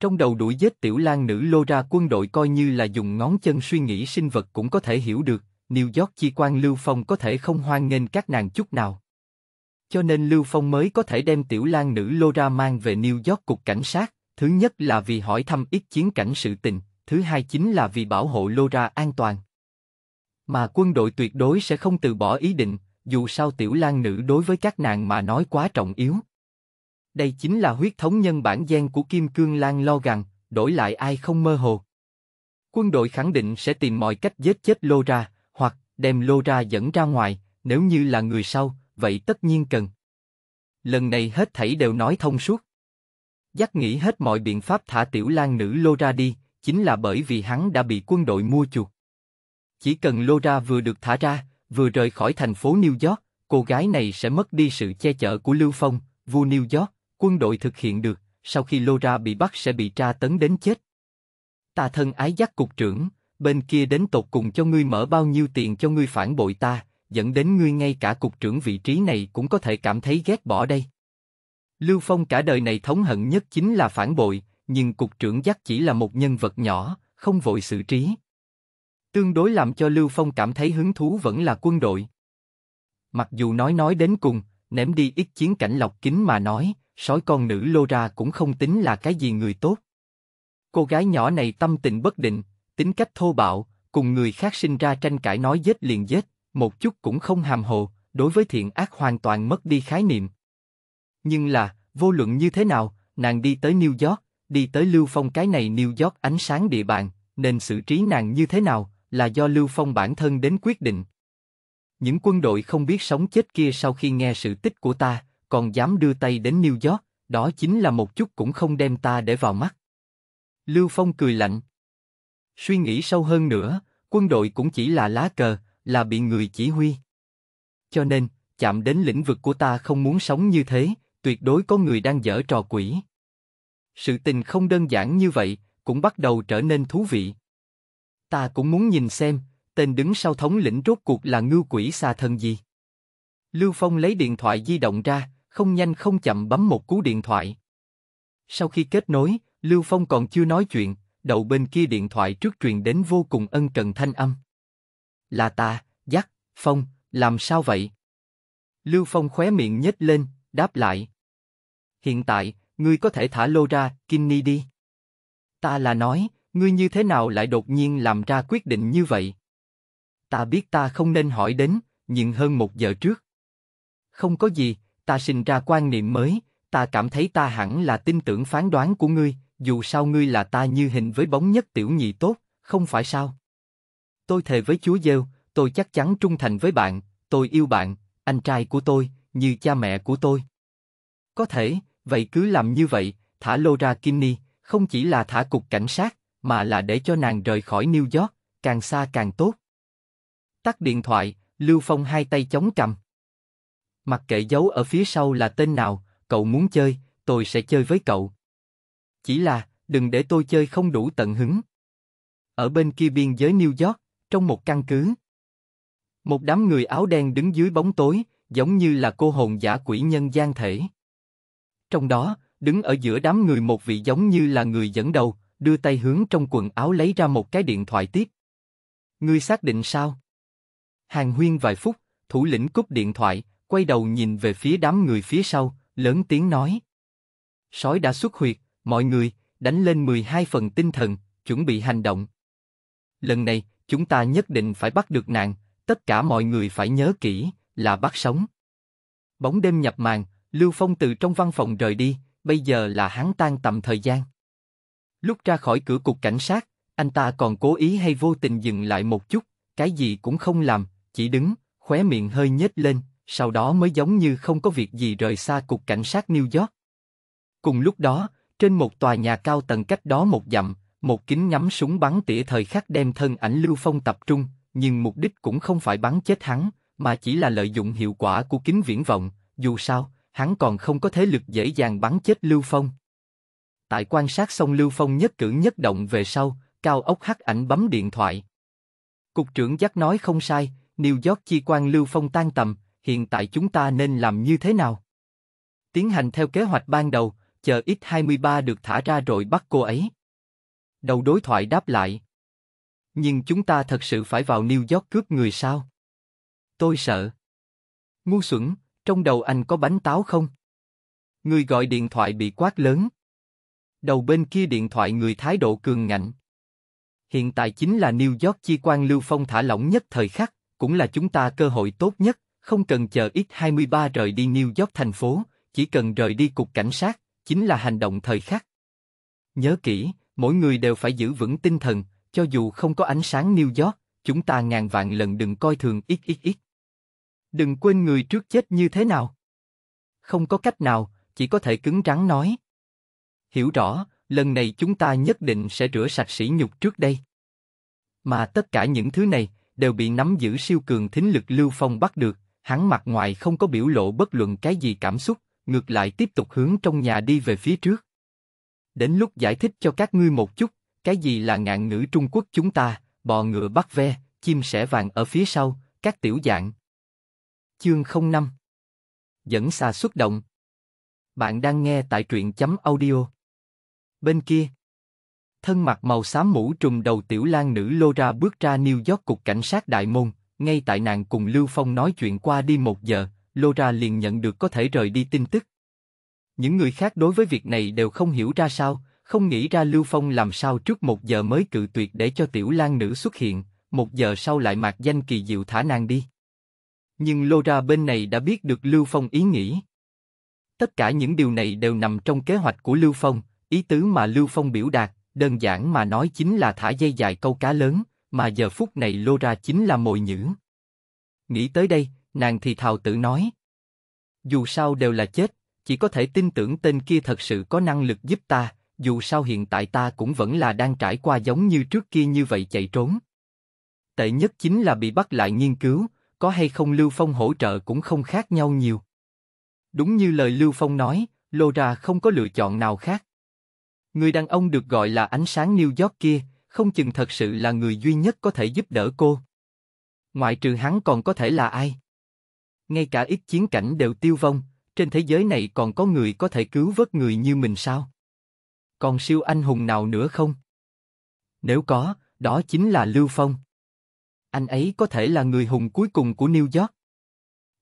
Trong đầu đuổi giết tiểu lang nữ lô ra quân đội coi như là dùng ngón chân suy nghĩ sinh vật cũng có thể hiểu được, New York chi quan Lưu Phong có thể không hoan nghênh các nàng chút nào. Cho nên Lưu Phong mới có thể đem tiểu lang nữ lô ra mang về New York cục cảnh sát, thứ nhất là vì hỏi thăm ít chiến cảnh sự tình, thứ hai chính là vì bảo hộ lô ra an toàn. Mà quân đội tuyệt đối sẽ không từ bỏ ý định, dù sao tiểu lang nữ đối với các nàng mà nói quá trọng yếu. Đây chính là huyết thống nhân bản gen của Kim Cương Lang lo gằn, đổi lại ai không mơ hồ. Quân đội khẳng định sẽ tìm mọi cách giết chết Lô ra, hoặc đem Lô ra dẫn ra ngoài, nếu như là người sau, vậy tất nhiên cần. Lần này hết thảy đều nói thông suốt. dắt nghĩ hết mọi biện pháp thả tiểu lang nữ Lô ra đi, chính là bởi vì hắn đã bị quân đội mua chuộc. Chỉ cần Lô ra vừa được thả ra, vừa rời khỏi thành phố New York, cô gái này sẽ mất đi sự che chở của Lưu Phong, vua New York, quân đội thực hiện được, sau khi Laura bị bắt sẽ bị tra tấn đến chết. Ta thân ái giác cục trưởng, bên kia đến tột cùng cho ngươi mở bao nhiêu tiền cho ngươi phản bội ta, dẫn đến ngươi ngay cả cục trưởng vị trí này cũng có thể cảm thấy ghét bỏ đây. Lưu Phong cả đời này thống hận nhất chính là phản bội, nhưng cục trưởng giác chỉ là một nhân vật nhỏ, không vội xử trí, Tương đối làm cho Lưu Phong cảm thấy hứng thú vẫn là quân đội. Mặc dù nói nói đến cùng, ném đi ít chiến cảnh lọc kính mà nói, sói con nữ lô ra cũng không tính là cái gì người tốt. Cô gái nhỏ này tâm tình bất định, tính cách thô bạo, cùng người khác sinh ra tranh cãi nói dết liền dết, một chút cũng không hàm hồ, đối với thiện ác hoàn toàn mất đi khái niệm. Nhưng là, vô luận như thế nào, nàng đi tới New York, đi tới Lưu Phong cái này New York ánh sáng địa bàn, nên xử trí nàng như thế nào, là do Lưu Phong bản thân đến quyết định. Những quân đội không biết sống chết kia sau khi nghe sự tích của ta, còn dám đưa tay đến New York, đó chính là một chút cũng không đem ta để vào mắt. Lưu Phong cười lạnh. Suy nghĩ sâu hơn nữa, quân đội cũng chỉ là lá cờ, là bị người chỉ huy. Cho nên, chạm đến lĩnh vực của ta không muốn sống như thế, tuyệt đối có người đang dở trò quỷ. Sự tình không đơn giản như vậy, cũng bắt đầu trở nên thú vị. Ta cũng muốn nhìn xem, tên đứng sau thống lĩnh rốt cuộc là ngư quỷ xa thần gì. Lưu Phong lấy điện thoại di động ra, không nhanh không chậm bấm một cú điện thoại. Sau khi kết nối, Lưu Phong còn chưa nói chuyện, đầu bên kia điện thoại trước truyền đến vô cùng ân cần thanh âm. Là ta, dắt, Phong, làm sao vậy? Lưu Phong khóe miệng nhếch lên, đáp lại. Hiện tại, ngươi có thể thả lô ra, Kinny đi. Ta là nói, Ngươi như thế nào lại đột nhiên làm ra quyết định như vậy? Ta biết ta không nên hỏi đến, nhưng hơn một giờ trước. Không có gì, ta sinh ra quan niệm mới, ta cảm thấy ta hẳn là tin tưởng phán đoán của ngươi, dù sao ngươi là ta như hình với bóng nhất tiểu nhị tốt, không phải sao? Tôi thề với Chúa Giêu, tôi chắc chắn trung thành với bạn, tôi yêu bạn, anh trai của tôi, như cha mẹ của tôi. Có thể, vậy cứ làm như vậy, thả Laura Kinney, không chỉ là thả cục cảnh sát, mà là để cho nàng rời khỏi New York, càng xa càng tốt. Tắt điện thoại, Lưu Phong hai tay chống cầm. Mặc kệ giấu ở phía sau là tên nào, cậu muốn chơi, tôi sẽ chơi với cậu. Chỉ là, đừng để tôi chơi không đủ tận hứng. Ở bên kia biên giới New York, trong một căn cứ. Một đám người áo đen đứng dưới bóng tối, giống như là cô hồn giả quỷ nhân gian thể. Trong đó, đứng ở giữa đám người một vị giống như là người dẫn đầu, đưa tay hướng trong quần áo lấy ra một cái điện thoại tiếp. Ngươi xác định sao? Hàng huyên vài phút, thủ lĩnh cúp điện thoại, quay đầu nhìn về phía đám người phía sau, lớn tiếng nói. Sói đã xuất huyệt, mọi người, đánh lên 12 phần tinh thần, chuẩn bị hành động. Lần này, chúng ta nhất định phải bắt được nạn, tất cả mọi người phải nhớ kỹ, là bắt sống. Bóng đêm nhập màn, Lưu Phong từ trong văn phòng rời đi, bây giờ là hắn tan tầm thời gian. Lúc ra khỏi cửa cục cảnh sát, anh ta còn cố ý hay vô tình dừng lại một chút, cái gì cũng không làm, chỉ đứng, khóe miệng hơi nhếch lên, sau đó mới giống như không có việc gì rời xa cục cảnh sát New York. Cùng lúc đó, trên một tòa nhà cao tầng cách đó một dặm, một kính ngắm súng bắn tỉa thời khắc đem thân ảnh Lưu Phong tập trung, nhưng mục đích cũng không phải bắn chết hắn, mà chỉ là lợi dụng hiệu quả của kính viễn vọng, dù sao, hắn còn không có thế lực dễ dàng bắn chết Lưu Phong tại quan sát xong Lưu Phong nhất cử nhất động về sau, cao ốc hắc ảnh bấm điện thoại. Cục trưởng Giác nói không sai, New York chi quan Lưu Phong tan tầm, hiện tại chúng ta nên làm như thế nào? Tiến hành theo kế hoạch ban đầu, chờ X-23 được thả ra rồi bắt cô ấy. Đầu đối thoại đáp lại. Nhưng chúng ta thật sự phải vào New York cướp người sao? Tôi sợ. Ngu xuẩn, trong đầu anh có bánh táo không? Người gọi điện thoại bị quát lớn. Đầu bên kia điện thoại người thái độ cường ngạnh. Hiện tại chính là New York chi quan Lưu Phong thả lỏng nhất thời khắc, cũng là chúng ta cơ hội tốt nhất, không cần chờ X23 rời đi New York thành phố, chỉ cần rời đi cục cảnh sát, chính là hành động thời khắc. Nhớ kỹ, mỗi người đều phải giữ vững tinh thần, cho dù không có ánh sáng New York, chúng ta ngàn vạn lần đừng coi thường ít ít ít Đừng quên người trước chết như thế nào. Không có cách nào, chỉ có thể cứng rắn nói, hiểu rõ, lần này chúng ta nhất định sẽ rửa sạch sỉ nhục trước đây. Mà tất cả những thứ này đều bị nắm giữ siêu cường thính lực Lưu Phong bắt được, hắn mặt ngoài không có biểu lộ bất luận cái gì cảm xúc, ngược lại tiếp tục hướng trong nhà đi về phía trước. Đến lúc giải thích cho các ngươi một chút, cái gì là ngạn ngữ Trung Quốc chúng ta, bò ngựa bắt ve, chim sẻ vàng ở phía sau, các tiểu dạng. Chương không năm. Dẫn xa xuất động Bạn đang nghe tại truyện chấm audio Bên kia, thân mặc màu xám mũ trùm đầu tiểu lang nữ lô ra bước ra New York cục cảnh sát đại môn, ngay tại nàng cùng Lưu Phong nói chuyện qua đi một giờ, lô ra liền nhận được có thể rời đi tin tức. Những người khác đối với việc này đều không hiểu ra sao, không nghĩ ra Lưu Phong làm sao trước một giờ mới cự tuyệt để cho tiểu lang nữ xuất hiện, một giờ sau lại mặc danh kỳ diệu thả nàng đi. Nhưng lô ra bên này đã biết được Lưu Phong ý nghĩ. Tất cả những điều này đều nằm trong kế hoạch của Lưu Phong, Ý tứ mà Lưu Phong biểu đạt, đơn giản mà nói chính là thả dây dài câu cá lớn, mà giờ phút này lô ra chính là mồi nhữ. Nghĩ tới đây, nàng thì thào tự nói. Dù sao đều là chết, chỉ có thể tin tưởng tên kia thật sự có năng lực giúp ta, dù sao hiện tại ta cũng vẫn là đang trải qua giống như trước kia như vậy chạy trốn. Tệ nhất chính là bị bắt lại nghiên cứu, có hay không Lưu Phong hỗ trợ cũng không khác nhau nhiều. Đúng như lời Lưu Phong nói, Lô ra không có lựa chọn nào khác. Người đàn ông được gọi là ánh sáng New York kia, không chừng thật sự là người duy nhất có thể giúp đỡ cô. Ngoại trừ hắn còn có thể là ai? Ngay cả ít chiến cảnh đều tiêu vong, trên thế giới này còn có người có thể cứu vớt người như mình sao? Còn siêu anh hùng nào nữa không? Nếu có, đó chính là Lưu Phong. Anh ấy có thể là người hùng cuối cùng của New York.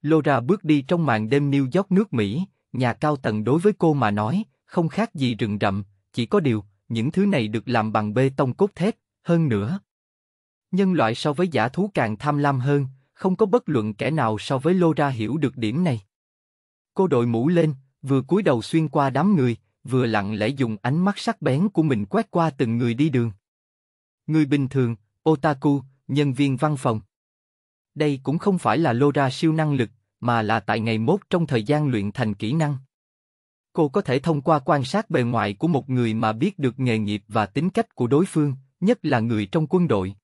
Laura bước đi trong màn đêm New York nước Mỹ, nhà cao tầng đối với cô mà nói, không khác gì rừng rậm, chỉ có điều, những thứ này được làm bằng bê tông cốt thép, hơn nữa. Nhân loại so với giả thú càng tham lam hơn, không có bất luận kẻ nào so với Lô Ra hiểu được điểm này. Cô đội mũ lên, vừa cúi đầu xuyên qua đám người, vừa lặng lẽ dùng ánh mắt sắc bén của mình quét qua từng người đi đường. Người bình thường, otaku, nhân viên văn phòng. Đây cũng không phải là Lô Ra siêu năng lực, mà là tại ngày mốt trong thời gian luyện thành kỹ năng. Cô có thể thông qua quan sát bề ngoài của một người mà biết được nghề nghiệp và tính cách của đối phương, nhất là người trong quân đội.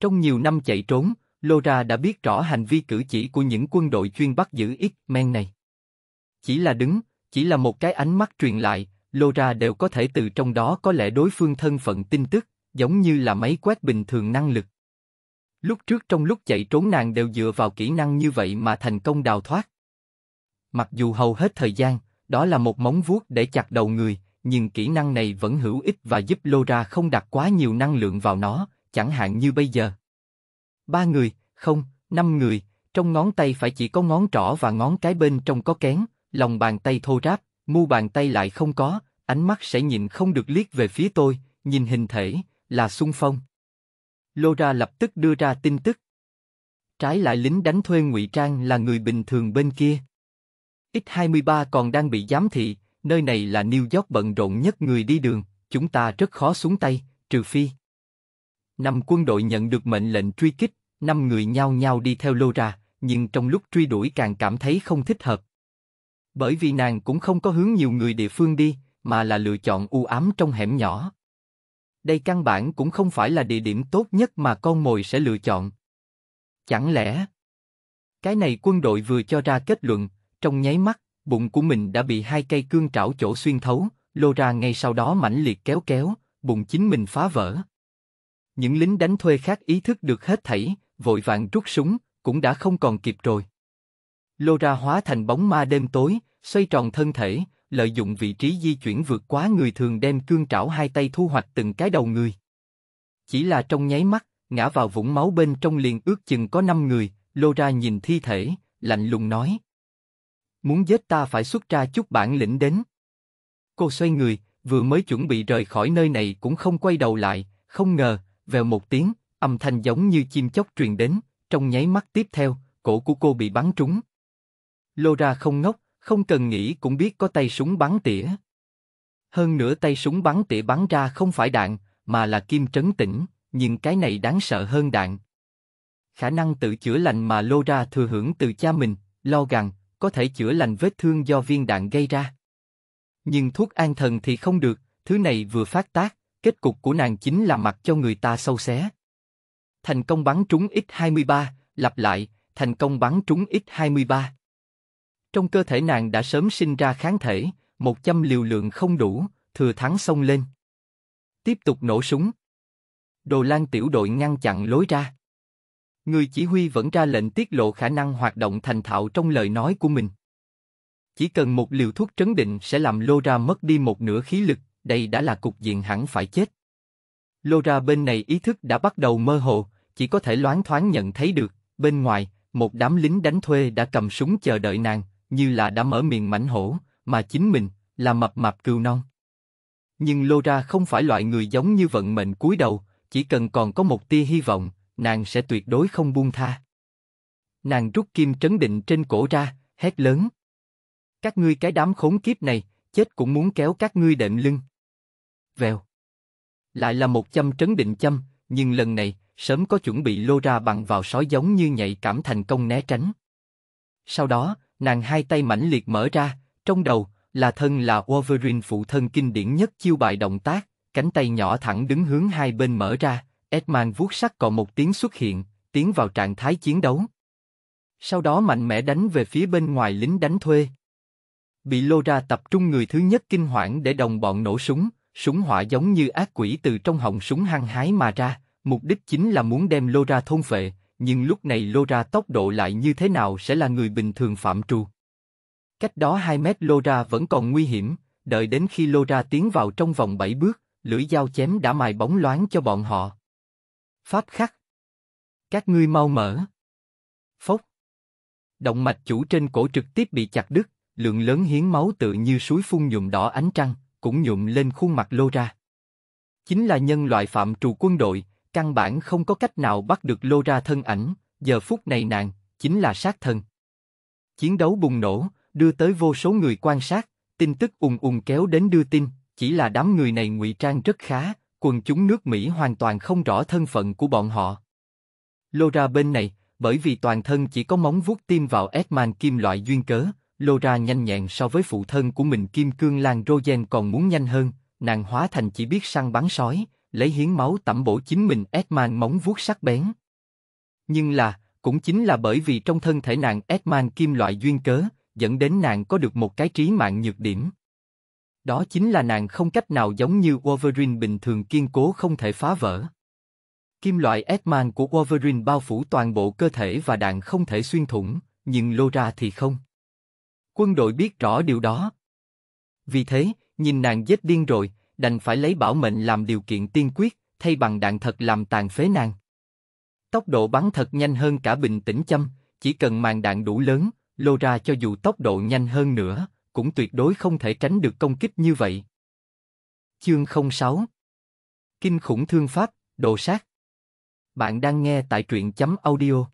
Trong nhiều năm chạy trốn, lora đã biết rõ hành vi cử chỉ của những quân đội chuyên bắt giữ X-Men này. Chỉ là đứng, chỉ là một cái ánh mắt truyền lại, lora đều có thể từ trong đó có lẽ đối phương thân phận tin tức, giống như là máy quét bình thường năng lực. Lúc trước trong lúc chạy trốn nàng đều dựa vào kỹ năng như vậy mà thành công đào thoát. Mặc dù hầu hết thời gian, đó là một móng vuốt để chặt đầu người, nhưng kỹ năng này vẫn hữu ích và giúp Lora không đặt quá nhiều năng lượng vào nó, chẳng hạn như bây giờ. Ba người, không, năm người, trong ngón tay phải chỉ có ngón trỏ và ngón cái bên trong có kén, lòng bàn tay thô ráp, mu bàn tay lại không có, ánh mắt sẽ nhìn không được liếc về phía tôi, nhìn hình thể, là xung phong. Lora lập tức đưa ra tin tức. Trái lại lính đánh thuê ngụy trang là người bình thường bên kia. X23 còn đang bị giám thị, nơi này là New York bận rộn nhất người đi đường, chúng ta rất khó xuống tay, trừ phi. Năm quân đội nhận được mệnh lệnh truy kích, năm người nhao nhao đi theo lô ra, nhưng trong lúc truy đuổi càng cảm thấy không thích hợp. Bởi vì nàng cũng không có hướng nhiều người địa phương đi, mà là lựa chọn u ám trong hẻm nhỏ. Đây căn bản cũng không phải là địa điểm tốt nhất mà con mồi sẽ lựa chọn. Chẳng lẽ cái này quân đội vừa cho ra kết luận, trong nháy mắt, bụng của mình đã bị hai cây cương trảo chỗ xuyên thấu, lô ra ngay sau đó mãnh liệt kéo kéo, bụng chính mình phá vỡ. Những lính đánh thuê khác ý thức được hết thảy, vội vàng rút súng, cũng đã không còn kịp rồi. Lô ra hóa thành bóng ma đêm tối, xoay tròn thân thể, lợi dụng vị trí di chuyển vượt quá người thường đem cương trảo hai tay thu hoạch từng cái đầu người. Chỉ là trong nháy mắt, ngã vào vũng máu bên trong liền ước chừng có năm người, Lô ra nhìn thi thể, lạnh lùng nói, muốn giết ta phải xuất ra chút bản lĩnh đến. Cô xoay người, vừa mới chuẩn bị rời khỏi nơi này cũng không quay đầu lại, không ngờ, vèo một tiếng, âm thanh giống như chim chóc truyền đến, trong nháy mắt tiếp theo, cổ của cô bị bắn trúng. Lora không ngốc, không cần nghĩ cũng biết có tay súng bắn tỉa. Hơn nữa tay súng bắn tỉa bắn ra không phải đạn, mà là kim trấn tĩnh, nhưng cái này đáng sợ hơn đạn. Khả năng tự chữa lành mà Lora thừa hưởng từ cha mình, lo rằng có thể chữa lành vết thương do viên đạn gây ra. Nhưng thuốc an thần thì không được, thứ này vừa phát tác, kết cục của nàng chính là mặc cho người ta sâu xé. Thành công bắn trúng X23, lặp lại, thành công bắn trúng X23. Trong cơ thể nàng đã sớm sinh ra kháng thể, 100 liều lượng không đủ, thừa thắng xông lên. Tiếp tục nổ súng. Đồ Lan tiểu đội ngăn chặn lối ra người chỉ huy vẫn ra lệnh tiết lộ khả năng hoạt động thành thạo trong lời nói của mình. Chỉ cần một liều thuốc trấn định sẽ làm Lora mất đi một nửa khí lực, đây đã là cục diện hẳn phải chết. Lora bên này ý thức đã bắt đầu mơ hồ, chỉ có thể loáng thoáng nhận thấy được, bên ngoài, một đám lính đánh thuê đã cầm súng chờ đợi nàng, như là đã mở miệng mảnh hổ, mà chính mình, là mập mạp cừu non. Nhưng Lora không phải loại người giống như vận mệnh cúi đầu, chỉ cần còn có một tia hy vọng, nàng sẽ tuyệt đối không buông tha. Nàng rút kim trấn định trên cổ ra, hét lớn. Các ngươi cái đám khốn kiếp này, chết cũng muốn kéo các ngươi đệm lưng. Vèo. Lại là một châm trấn định châm, nhưng lần này, sớm có chuẩn bị lô ra bằng vào sói giống như nhạy cảm thành công né tránh. Sau đó, nàng hai tay mãnh liệt mở ra, trong đầu, là thân là Wolverine phụ thân kinh điển nhất chiêu bài động tác, cánh tay nhỏ thẳng đứng hướng hai bên mở ra, Edman vuốt sắc cọ một tiếng xuất hiện, tiến vào trạng thái chiến đấu. Sau đó mạnh mẽ đánh về phía bên ngoài lính đánh thuê. Bị lô ra tập trung người thứ nhất kinh hoảng để đồng bọn nổ súng, súng hỏa giống như ác quỷ từ trong họng súng hăng hái mà ra, mục đích chính là muốn đem lô ra thôn phệ, nhưng lúc này lô ra tốc độ lại như thế nào sẽ là người bình thường phạm trù. Cách đó 2 mét lô ra vẫn còn nguy hiểm, đợi đến khi lô ra tiến vào trong vòng 7 bước, lưỡi dao chém đã mài bóng loáng cho bọn họ. Pháp khắc. Các ngươi mau mở. Phốc. Động mạch chủ trên cổ trực tiếp bị chặt đứt, lượng lớn hiến máu tự như suối phun nhuộm đỏ ánh trăng, cũng nhuộm lên khuôn mặt lô ra. Chính là nhân loại phạm trù quân đội, căn bản không có cách nào bắt được lô ra thân ảnh, giờ phút này nàng, chính là sát thân. Chiến đấu bùng nổ, đưa tới vô số người quan sát, tin tức ùng ùng kéo đến đưa tin, chỉ là đám người này ngụy trang rất khá, quần chúng nước Mỹ hoàn toàn không rõ thân phận của bọn họ. lora bên này, bởi vì toàn thân chỉ có móng vuốt tiêm vào Edman kim loại duyên cớ, lora nhanh nhẹn so với phụ thân của mình kim cương lan Rogen còn muốn nhanh hơn, nàng hóa thành chỉ biết săn bắn sói, lấy hiến máu tẩm bổ chính mình Edman móng vuốt sắc bén. Nhưng là, cũng chính là bởi vì trong thân thể nàng Edman kim loại duyên cớ, dẫn đến nàng có được một cái trí mạng nhược điểm. Đó chính là nàng không cách nào giống như Wolverine bình thường kiên cố không thể phá vỡ. Kim loại Edman của Wolverine bao phủ toàn bộ cơ thể và đạn không thể xuyên thủng, nhưng Lora thì không. Quân đội biết rõ điều đó. Vì thế, nhìn nàng giết điên rồi, đành phải lấy bảo mệnh làm điều kiện tiên quyết, thay bằng đạn thật làm tàn phế nàng. Tốc độ bắn thật nhanh hơn cả bình tĩnh châm, chỉ cần màn đạn đủ lớn, Lora cho dù tốc độ nhanh hơn nữa, cũng tuyệt đối không thể tránh được công kích như vậy. Chương 06 Kinh khủng thương pháp, độ sát Bạn đang nghe tại truyện chấm audio.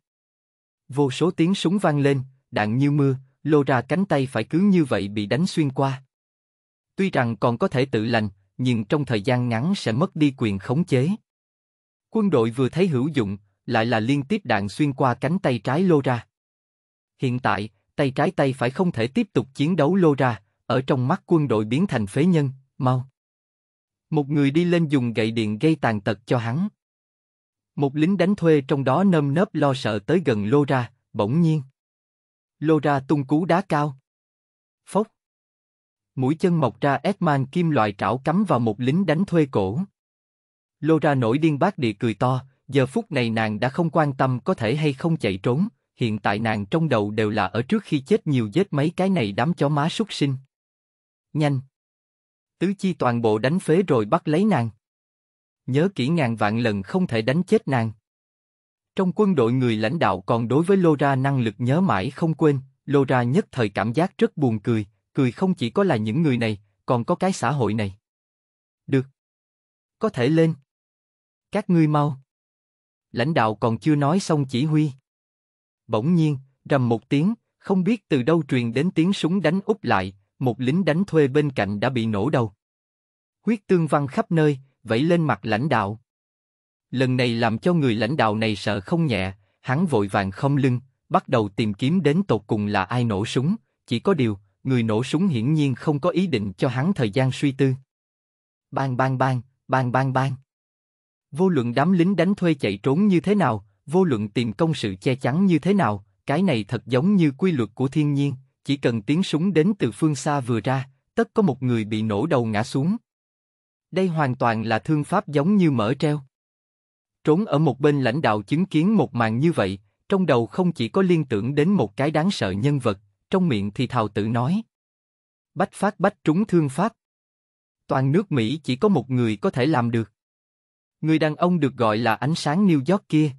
Vô số tiếng súng vang lên, đạn như mưa, lô ra cánh tay phải cứ như vậy bị đánh xuyên qua. Tuy rằng còn có thể tự lành, nhưng trong thời gian ngắn sẽ mất đi quyền khống chế. Quân đội vừa thấy hữu dụng, lại là liên tiếp đạn xuyên qua cánh tay trái lô ra. Hiện tại, tay trái tay phải không thể tiếp tục chiến đấu lô ra, ở trong mắt quân đội biến thành phế nhân, mau. Một người đi lên dùng gậy điện gây tàn tật cho hắn. Một lính đánh thuê trong đó nơm nớp lo sợ tới gần lô ra, bỗng nhiên. Lô ra tung cú đá cao. Phốc. Mũi chân mọc ra Edman kim loại trảo cắm vào một lính đánh thuê cổ. Lô ra nổi điên bác địa cười to, giờ phút này nàng đã không quan tâm có thể hay không chạy trốn, hiện tại nàng trong đầu đều là ở trước khi chết nhiều vết mấy cái này đám chó má xuất sinh. Nhanh! Tứ chi toàn bộ đánh phế rồi bắt lấy nàng. Nhớ kỹ ngàn vạn lần không thể đánh chết nàng. Trong quân đội người lãnh đạo còn đối với Lora năng lực nhớ mãi không quên, Lora nhất thời cảm giác rất buồn cười, cười không chỉ có là những người này, còn có cái xã hội này. Được. Có thể lên. Các ngươi mau. Lãnh đạo còn chưa nói xong chỉ huy. Bỗng nhiên, rầm một tiếng, không biết từ đâu truyền đến tiếng súng đánh úp lại, một lính đánh thuê bên cạnh đã bị nổ đầu. Huyết tương văng khắp nơi, vẫy lên mặt lãnh đạo. Lần này làm cho người lãnh đạo này sợ không nhẹ, hắn vội vàng không lưng, bắt đầu tìm kiếm đến tột cùng là ai nổ súng, chỉ có điều, người nổ súng hiển nhiên không có ý định cho hắn thời gian suy tư. Bang bang bang, bang bang bang. Vô luận đám lính đánh thuê chạy trốn như thế nào, vô luận tìm công sự che chắn như thế nào, cái này thật giống như quy luật của thiên nhiên, chỉ cần tiếng súng đến từ phương xa vừa ra, tất có một người bị nổ đầu ngã xuống. Đây hoàn toàn là thương pháp giống như mở treo. Trốn ở một bên lãnh đạo chứng kiến một màn như vậy, trong đầu không chỉ có liên tưởng đến một cái đáng sợ nhân vật, trong miệng thì thào tự nói. Bách phát bách trúng thương pháp. Toàn nước Mỹ chỉ có một người có thể làm được. Người đàn ông được gọi là ánh sáng New York kia,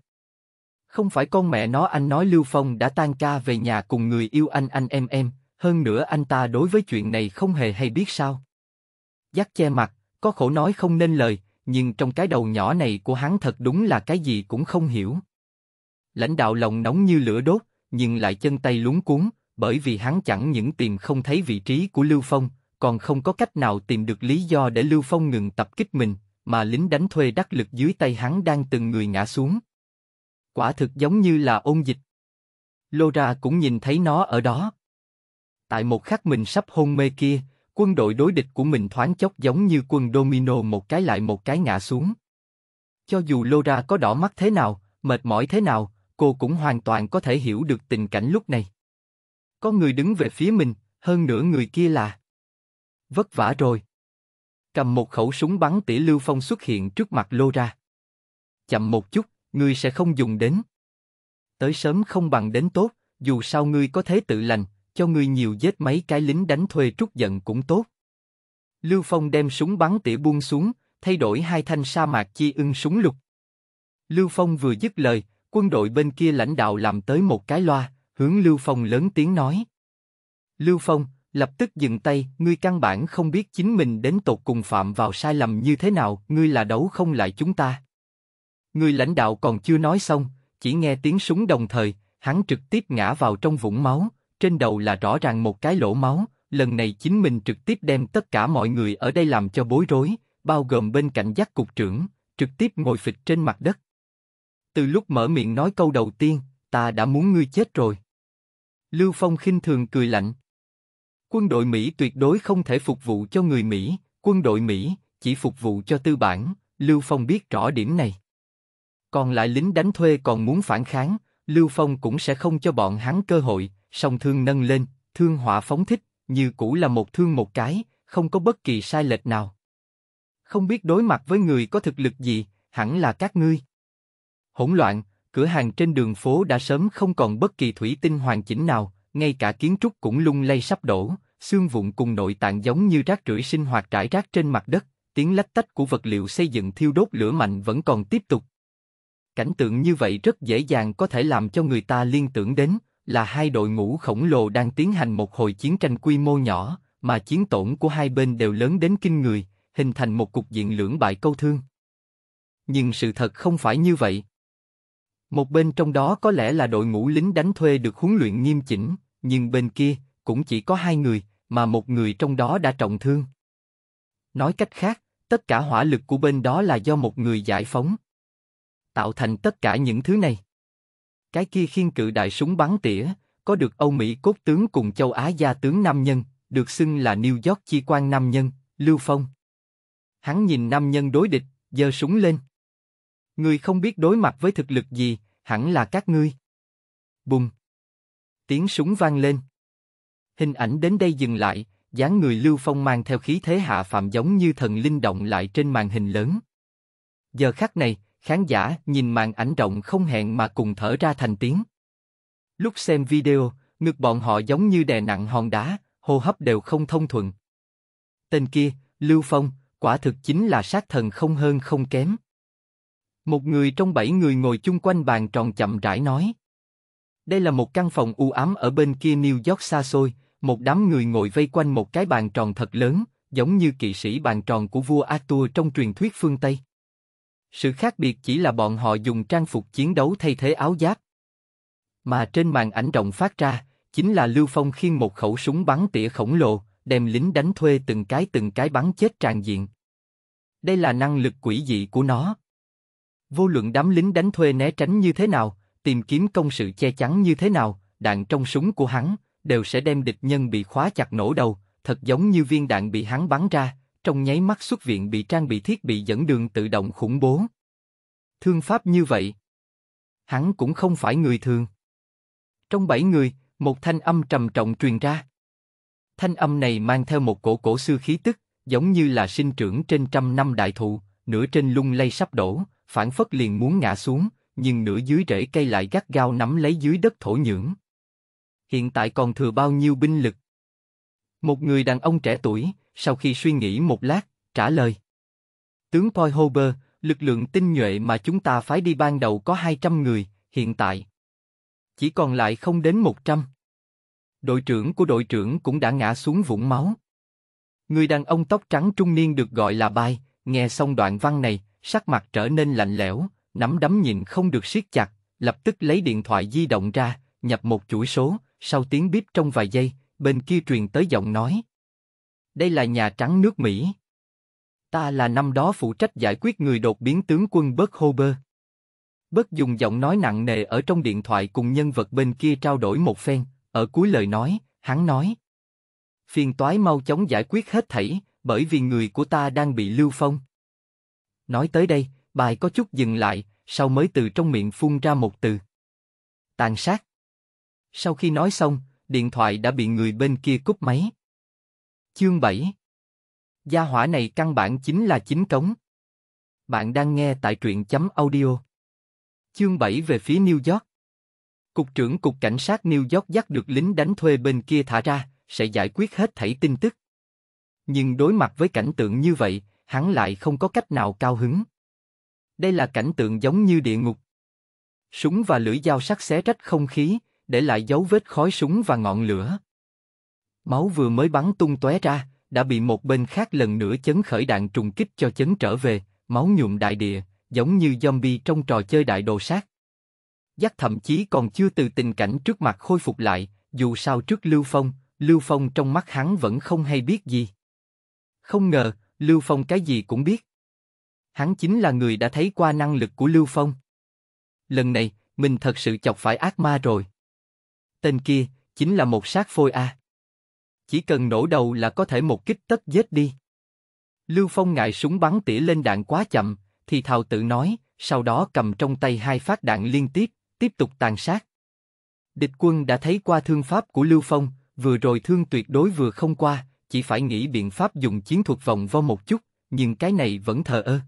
không phải con mẹ nó anh nói Lưu Phong đã tan ca về nhà cùng người yêu anh anh em em, hơn nữa anh ta đối với chuyện này không hề hay biết sao. Giác che mặt, có khổ nói không nên lời, nhưng trong cái đầu nhỏ này của hắn thật đúng là cái gì cũng không hiểu. Lãnh đạo lòng nóng như lửa đốt, nhưng lại chân tay lúng cuốn, bởi vì hắn chẳng những tìm không thấy vị trí của Lưu Phong, còn không có cách nào tìm được lý do để Lưu Phong ngừng tập kích mình, mà lính đánh thuê đắc lực dưới tay hắn đang từng người ngã xuống. Quả thực giống như là ôn dịch. Lora cũng nhìn thấy nó ở đó. Tại một khắc mình sắp hôn mê kia, quân đội đối địch của mình thoáng chốc giống như quân domino một cái lại một cái ngã xuống. Cho dù Lora có đỏ mắt thế nào, mệt mỏi thế nào, cô cũng hoàn toàn có thể hiểu được tình cảnh lúc này. Có người đứng về phía mình, hơn nữa người kia là... Vất vả rồi. Cầm một khẩu súng bắn tỉa lưu phong xuất hiện trước mặt Lora. Chậm một chút, ngươi sẽ không dùng đến. Tới sớm không bằng đến tốt, dù sao ngươi có thế tự lành, cho ngươi nhiều vết mấy cái lính đánh thuê trút giận cũng tốt. Lưu Phong đem súng bắn tỉa buông xuống, thay đổi hai thanh sa mạc chi ưng súng lục. Lưu Phong vừa dứt lời, quân đội bên kia lãnh đạo làm tới một cái loa, hướng Lưu Phong lớn tiếng nói. Lưu Phong, lập tức dừng tay, ngươi căn bản không biết chính mình đến tột cùng phạm vào sai lầm như thế nào, ngươi là đấu không lại chúng ta. Người lãnh đạo còn chưa nói xong, chỉ nghe tiếng súng đồng thời, hắn trực tiếp ngã vào trong vũng máu, trên đầu là rõ ràng một cái lỗ máu, lần này chính mình trực tiếp đem tất cả mọi người ở đây làm cho bối rối, bao gồm bên cạnh giác cục trưởng, trực tiếp ngồi phịch trên mặt đất. Từ lúc mở miệng nói câu đầu tiên, ta đã muốn ngươi chết rồi. Lưu Phong khinh thường cười lạnh. Quân đội Mỹ tuyệt đối không thể phục vụ cho người Mỹ, quân đội Mỹ chỉ phục vụ cho tư bản, Lưu Phong biết rõ điểm này. Còn lại lính đánh thuê còn muốn phản kháng, Lưu Phong cũng sẽ không cho bọn hắn cơ hội, song thương nâng lên, thương hỏa phóng thích, như cũ là một thương một cái, không có bất kỳ sai lệch nào. Không biết đối mặt với người có thực lực gì, hẳn là các ngươi. Hỗn loạn, cửa hàng trên đường phố đã sớm không còn bất kỳ thủy tinh hoàn chỉnh nào, ngay cả kiến trúc cũng lung lay sắp đổ, xương vụn cùng nội tạng giống như rác rưởi sinh hoạt trải rác trên mặt đất, tiếng lách tách của vật liệu xây dựng thiêu đốt lửa mạnh vẫn còn tiếp tục. Cảnh tượng như vậy rất dễ dàng có thể làm cho người ta liên tưởng đến là hai đội ngũ khổng lồ đang tiến hành một hồi chiến tranh quy mô nhỏ, mà chiến tổn của hai bên đều lớn đến kinh người, hình thành một cục diện lưỡng bại câu thương. Nhưng sự thật không phải như vậy. Một bên trong đó có lẽ là đội ngũ lính đánh thuê được huấn luyện nghiêm chỉnh, nhưng bên kia cũng chỉ có hai người, mà một người trong đó đã trọng thương. Nói cách khác, tất cả hỏa lực của bên đó là do một người giải phóng, tạo thành tất cả những thứ này. Cái kia khiên cự đại súng bắn tỉa, có được Âu Mỹ cốt tướng cùng châu Á gia tướng nam nhân, được xưng là New York chi quan nam nhân, Lưu Phong. Hắn nhìn nam nhân đối địch, giơ súng lên. người không biết đối mặt với thực lực gì, hẳn là các ngươi. Bùng. Tiếng súng vang lên. Hình ảnh đến đây dừng lại, dáng người Lưu Phong mang theo khí thế hạ phạm giống như thần linh động lại trên màn hình lớn. Giờ khắc này, Khán giả nhìn màn ảnh rộng không hẹn mà cùng thở ra thành tiếng. Lúc xem video, ngực bọn họ giống như đè nặng hòn đá, hô hấp đều không thông thuận. Tên kia, Lưu Phong, quả thực chính là sát thần không hơn không kém. Một người trong bảy người ngồi chung quanh bàn tròn chậm rãi nói. Đây là một căn phòng u ám ở bên kia New York xa xôi, một đám người ngồi vây quanh một cái bàn tròn thật lớn, giống như kỵ sĩ bàn tròn của vua Arthur trong truyền thuyết phương Tây. Sự khác biệt chỉ là bọn họ dùng trang phục chiến đấu thay thế áo giáp. Mà trên màn ảnh rộng phát ra, chính là Lưu Phong khiêng một khẩu súng bắn tỉa khổng lồ, đem lính đánh thuê từng cái từng cái bắn chết tràn diện. Đây là năng lực quỷ dị của nó. Vô luận đám lính đánh thuê né tránh như thế nào, tìm kiếm công sự che chắn như thế nào, đạn trong súng của hắn đều sẽ đem địch nhân bị khóa chặt nổ đầu, thật giống như viên đạn bị hắn bắn ra, trong nháy mắt xuất viện bị trang bị thiết bị dẫn đường tự động khủng bố. Thương pháp như vậy, hắn cũng không phải người thường. Trong bảy người, một thanh âm trầm trọng truyền ra. Thanh âm này mang theo một cổ cổ xưa khí tức, giống như là sinh trưởng trên trăm năm đại thụ, nửa trên lung lay sắp đổ, phản phất liền muốn ngã xuống, nhưng nửa dưới rễ cây lại gắt gao nắm lấy dưới đất thổ nhưỡng. Hiện tại còn thừa bao nhiêu binh lực? Một người đàn ông trẻ tuổi, sau khi suy nghĩ một lát, trả lời. Tướng Paul Hober, lực lượng tinh nhuệ mà chúng ta phái đi ban đầu có 200 người, hiện tại. Chỉ còn lại không đến 100. Đội trưởng của đội trưởng cũng đã ngã xuống vũng máu. Người đàn ông tóc trắng trung niên được gọi là Bai, nghe xong đoạn văn này, sắc mặt trở nên lạnh lẽo, nắm đấm nhìn không được siết chặt, lập tức lấy điện thoại di động ra, nhập một chuỗi số, sau tiếng bíp trong vài giây, bên kia truyền tới giọng nói. Đây là Nhà Trắng nước Mỹ. Ta là năm đó phụ trách giải quyết người đột biến tướng quân Bớt Hober. Bớt dùng giọng nói nặng nề ở trong điện thoại cùng nhân vật bên kia trao đổi một phen, ở cuối lời nói, hắn nói. Phiền toái mau chóng giải quyết hết thảy, bởi vì người của ta đang bị lưu phong. Nói tới đây, bài có chút dừng lại, sau mới từ trong miệng phun ra một từ. Tàn sát. Sau khi nói xong, điện thoại đã bị người bên kia cúp máy. Chương 7 Gia hỏa này căn bản chính là chính cống. Bạn đang nghe tại truyện chấm audio. Chương 7 về phía New York. Cục trưởng Cục Cảnh sát New York dắt được lính đánh thuê bên kia thả ra, sẽ giải quyết hết thảy tin tức. Nhưng đối mặt với cảnh tượng như vậy, hắn lại không có cách nào cao hứng. Đây là cảnh tượng giống như địa ngục. Súng và lưỡi dao sắc xé rách không khí, để lại dấu vết khói súng và ngọn lửa. Máu vừa mới bắn tung tóe ra, đã bị một bên khác lần nữa chấn khởi đạn trùng kích cho chấn trở về, máu nhuộm đại địa, giống như zombie trong trò chơi đại đồ sát. Giác thậm chí còn chưa từ tình cảnh trước mặt khôi phục lại, dù sao trước Lưu Phong, Lưu Phong trong mắt hắn vẫn không hay biết gì. Không ngờ, Lưu Phong cái gì cũng biết. Hắn chính là người đã thấy qua năng lực của Lưu Phong. Lần này, mình thật sự chọc phải ác ma rồi. Tên kia, chính là một sát phôi a. À chỉ cần nổ đầu là có thể một kích tất giết đi. Lưu Phong ngại súng bắn tỉa lên đạn quá chậm, thì thào tự nói, sau đó cầm trong tay hai phát đạn liên tiếp, tiếp tục tàn sát. Địch quân đã thấy qua thương pháp của Lưu Phong, vừa rồi thương tuyệt đối vừa không qua, chỉ phải nghĩ biện pháp dùng chiến thuật vòng vo một chút, nhưng cái này vẫn thờ ơ.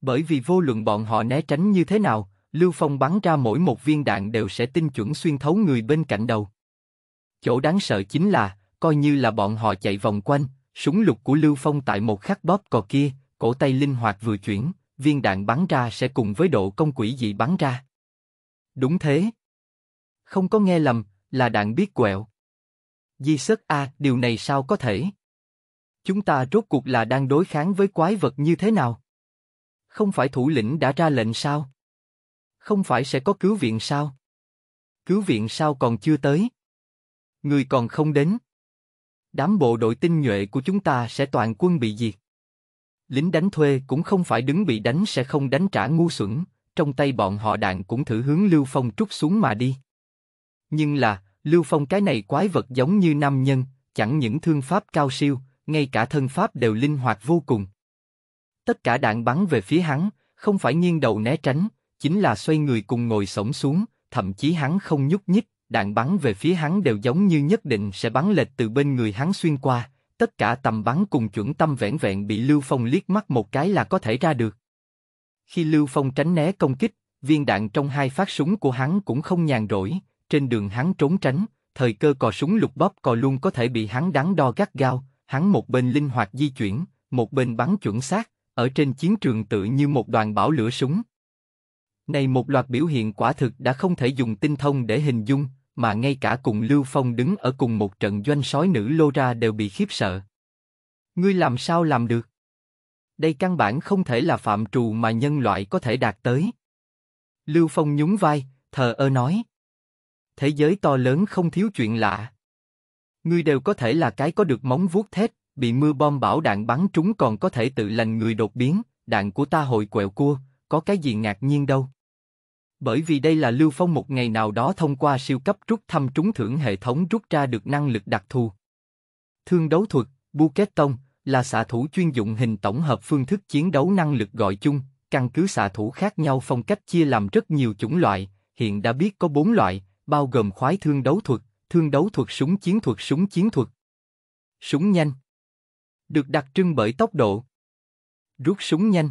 Bởi vì vô luận bọn họ né tránh như thế nào, Lưu Phong bắn ra mỗi một viên đạn đều sẽ tinh chuẩn xuyên thấu người bên cạnh đầu. Chỗ đáng sợ chính là, coi như là bọn họ chạy vòng quanh, súng lục của Lưu Phong tại một khắc bóp cò kia, cổ tay linh hoạt vừa chuyển, viên đạn bắn ra sẽ cùng với độ công quỷ dị bắn ra. Đúng thế. Không có nghe lầm, là đạn biết quẹo. Di sức a, à, điều này sao có thể? Chúng ta rốt cuộc là đang đối kháng với quái vật như thế nào? Không phải thủ lĩnh đã ra lệnh sao? Không phải sẽ có cứu viện sao? Cứu viện sao còn chưa tới? Người còn không đến đám bộ đội tinh nhuệ của chúng ta sẽ toàn quân bị diệt. Lính đánh thuê cũng không phải đứng bị đánh sẽ không đánh trả ngu xuẩn, trong tay bọn họ đạn cũng thử hướng Lưu Phong trút xuống mà đi. Nhưng là, Lưu Phong cái này quái vật giống như nam nhân, chẳng những thương pháp cao siêu, ngay cả thân pháp đều linh hoạt vô cùng. Tất cả đạn bắn về phía hắn, không phải nghiêng đầu né tránh, chính là xoay người cùng ngồi sổng xuống, thậm chí hắn không nhúc nhích, đạn bắn về phía hắn đều giống như nhất định sẽ bắn lệch từ bên người hắn xuyên qua, tất cả tầm bắn cùng chuẩn tâm vẹn vẹn bị Lưu Phong liếc mắt một cái là có thể ra được. Khi Lưu Phong tránh né công kích, viên đạn trong hai phát súng của hắn cũng không nhàn rỗi, trên đường hắn trốn tránh, thời cơ cò súng lục bóp cò luôn có thể bị hắn đắn đo gắt gao, hắn một bên linh hoạt di chuyển, một bên bắn chuẩn xác, ở trên chiến trường tự như một đoàn bão lửa súng. Này một loạt biểu hiện quả thực đã không thể dùng tinh thông để hình dung, mà ngay cả cùng Lưu Phong đứng ở cùng một trận doanh sói nữ lô ra đều bị khiếp sợ. Ngươi làm sao làm được? Đây căn bản không thể là phạm trù mà nhân loại có thể đạt tới. Lưu Phong nhún vai, thờ ơ nói. Thế giới to lớn không thiếu chuyện lạ. Ngươi đều có thể là cái có được móng vuốt thép, bị mưa bom bão đạn bắn trúng còn có thể tự lành người đột biến, đạn của ta hội quẹo cua, có cái gì ngạc nhiên đâu. Bởi vì đây là Lưu Phong một ngày nào đó thông qua siêu cấp rút thăm trúng thưởng hệ thống rút ra được năng lực đặc thù. Thương đấu thuật, Buket Tông, là xạ thủ chuyên dụng hình tổng hợp phương thức chiến đấu năng lực gọi chung, căn cứ xạ thủ khác nhau phong cách chia làm rất nhiều chủng loại, hiện đã biết có bốn loại, bao gồm khoái thương đấu thuật, thương đấu thuật súng chiến thuật súng chiến thuật. Súng nhanh Được đặc trưng bởi tốc độ Rút súng nhanh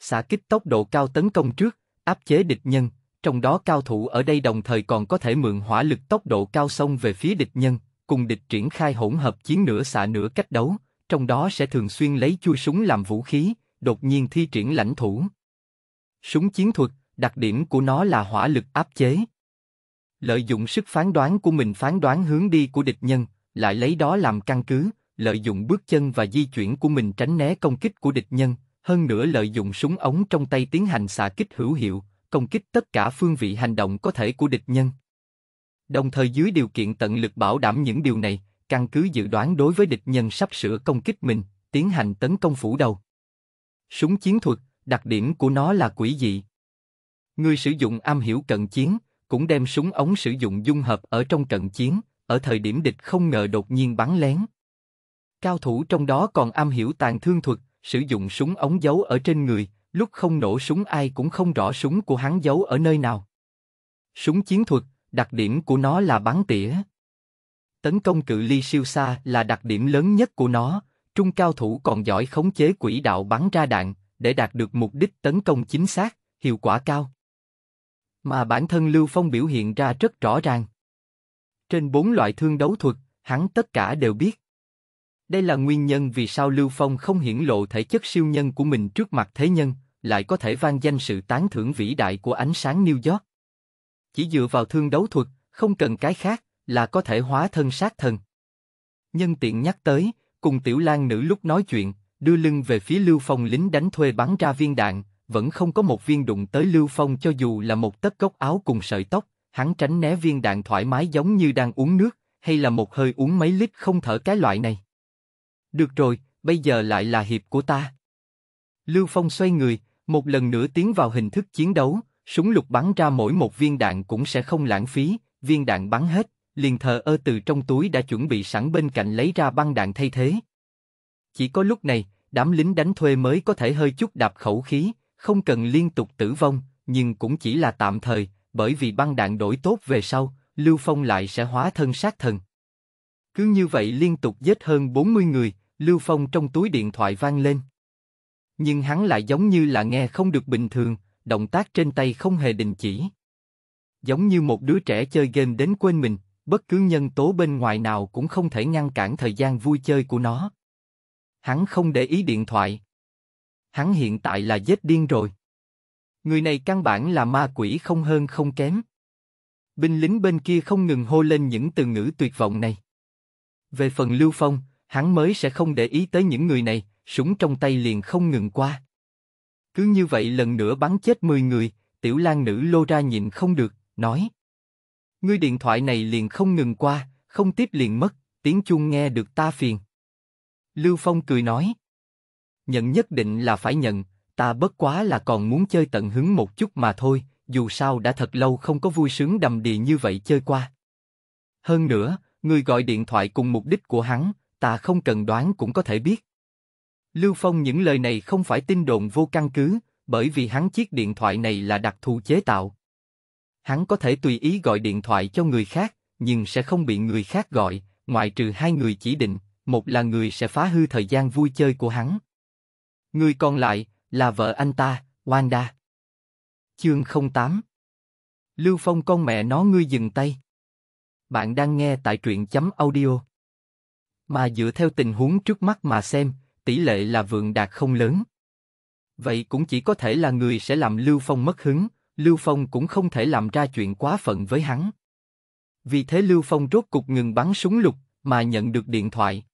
Xạ kích tốc độ cao tấn công trước, áp chế địch nhân, trong đó cao thủ ở đây đồng thời còn có thể mượn hỏa lực tốc độ cao xông về phía địch nhân, cùng địch triển khai hỗn hợp chiến nửa xạ nửa cách đấu, trong đó sẽ thường xuyên lấy chui súng làm vũ khí, đột nhiên thi triển lãnh thủ. Súng chiến thuật, đặc điểm của nó là hỏa lực áp chế. Lợi dụng sức phán đoán của mình phán đoán hướng đi của địch nhân, lại lấy đó làm căn cứ, lợi dụng bước chân và di chuyển của mình tránh né công kích của địch nhân, hơn nữa lợi dụng súng ống trong tay tiến hành xạ kích hữu hiệu, công kích tất cả phương vị hành động có thể của địch nhân. Đồng thời dưới điều kiện tận lực bảo đảm những điều này, căn cứ dự đoán đối với địch nhân sắp sửa công kích mình, tiến hành tấn công phủ đầu. Súng chiến thuật, đặc điểm của nó là quỷ dị. Người sử dụng am hiểu cận chiến, cũng đem súng ống sử dụng dung hợp ở trong cận chiến, ở thời điểm địch không ngờ đột nhiên bắn lén. Cao thủ trong đó còn am hiểu tàn thương thuật, sử dụng súng ống giấu ở trên người, lúc không nổ súng ai cũng không rõ súng của hắn giấu ở nơi nào. Súng chiến thuật, đặc điểm của nó là bắn tỉa. Tấn công cự ly siêu xa là đặc điểm lớn nhất của nó, trung cao thủ còn giỏi khống chế quỹ đạo bắn ra đạn, để đạt được mục đích tấn công chính xác, hiệu quả cao. Mà bản thân Lưu Phong biểu hiện ra rất rõ ràng. Trên bốn loại thương đấu thuật, hắn tất cả đều biết. Đây là nguyên nhân vì sao Lưu Phong không hiển lộ thể chất siêu nhân của mình trước mặt thế nhân, lại có thể vang danh sự tán thưởng vĩ đại của ánh sáng New York. Chỉ dựa vào thương đấu thuật, không cần cái khác, là có thể hóa thân sát thần. Nhân tiện nhắc tới, cùng tiểu lang nữ lúc nói chuyện, đưa lưng về phía Lưu Phong lính đánh thuê bắn ra viên đạn, vẫn không có một viên đụng tới Lưu Phong cho dù là một tấc góc áo cùng sợi tóc, hắn tránh né viên đạn thoải mái giống như đang uống nước, hay là một hơi uống mấy lít không thở cái loại này. Được rồi, bây giờ lại là hiệp của ta. Lưu Phong xoay người, một lần nữa tiến vào hình thức chiến đấu, súng lục bắn ra mỗi một viên đạn cũng sẽ không lãng phí, viên đạn bắn hết, liền thờ ơ từ trong túi đã chuẩn bị sẵn bên cạnh lấy ra băng đạn thay thế. Chỉ có lúc này, đám lính đánh thuê mới có thể hơi chút đạp khẩu khí, không cần liên tục tử vong, nhưng cũng chỉ là tạm thời, bởi vì băng đạn đổi tốt về sau, Lưu Phong lại sẽ hóa thân sát thần. Cứ như vậy liên tục giết hơn 40 người, Lưu Phong trong túi điện thoại vang lên. Nhưng hắn lại giống như là nghe không được bình thường, động tác trên tay không hề đình chỉ. Giống như một đứa trẻ chơi game đến quên mình, bất cứ nhân tố bên ngoài nào cũng không thể ngăn cản thời gian vui chơi của nó. Hắn không để ý điện thoại. Hắn hiện tại là dết điên rồi. Người này căn bản là ma quỷ không hơn không kém. Binh lính bên kia không ngừng hô lên những từ ngữ tuyệt vọng này. Về phần Lưu Phong, hắn mới sẽ không để ý tới những người này, súng trong tay liền không ngừng qua. Cứ như vậy lần nữa bắn chết 10 người, tiểu lang nữ lô ra nhịn không được, nói. Ngươi điện thoại này liền không ngừng qua, không tiếp liền mất, tiếng chuông nghe được ta phiền. Lưu Phong cười nói. Nhận nhất định là phải nhận, ta bất quá là còn muốn chơi tận hứng một chút mà thôi, dù sao đã thật lâu không có vui sướng đầm đìa như vậy chơi qua. Hơn nữa, người gọi điện thoại cùng mục đích của hắn, ta không cần đoán cũng có thể biết. Lưu Phong những lời này không phải tin đồn vô căn cứ, bởi vì hắn chiếc điện thoại này là đặc thù chế tạo. Hắn có thể tùy ý gọi điện thoại cho người khác, nhưng sẽ không bị người khác gọi, ngoại trừ hai người chỉ định, một là người sẽ phá hư thời gian vui chơi của hắn. Người còn lại là vợ anh ta, Wanda. Chương 08 Lưu Phong con mẹ nó ngươi dừng tay. Bạn đang nghe tại truyện chấm audio mà dựa theo tình huống trước mắt mà xem, tỷ lệ là vượng đạt không lớn. Vậy cũng chỉ có thể là người sẽ làm Lưu Phong mất hứng, Lưu Phong cũng không thể làm ra chuyện quá phận với hắn. Vì thế Lưu Phong rốt cục ngừng bắn súng lục, mà nhận được điện thoại.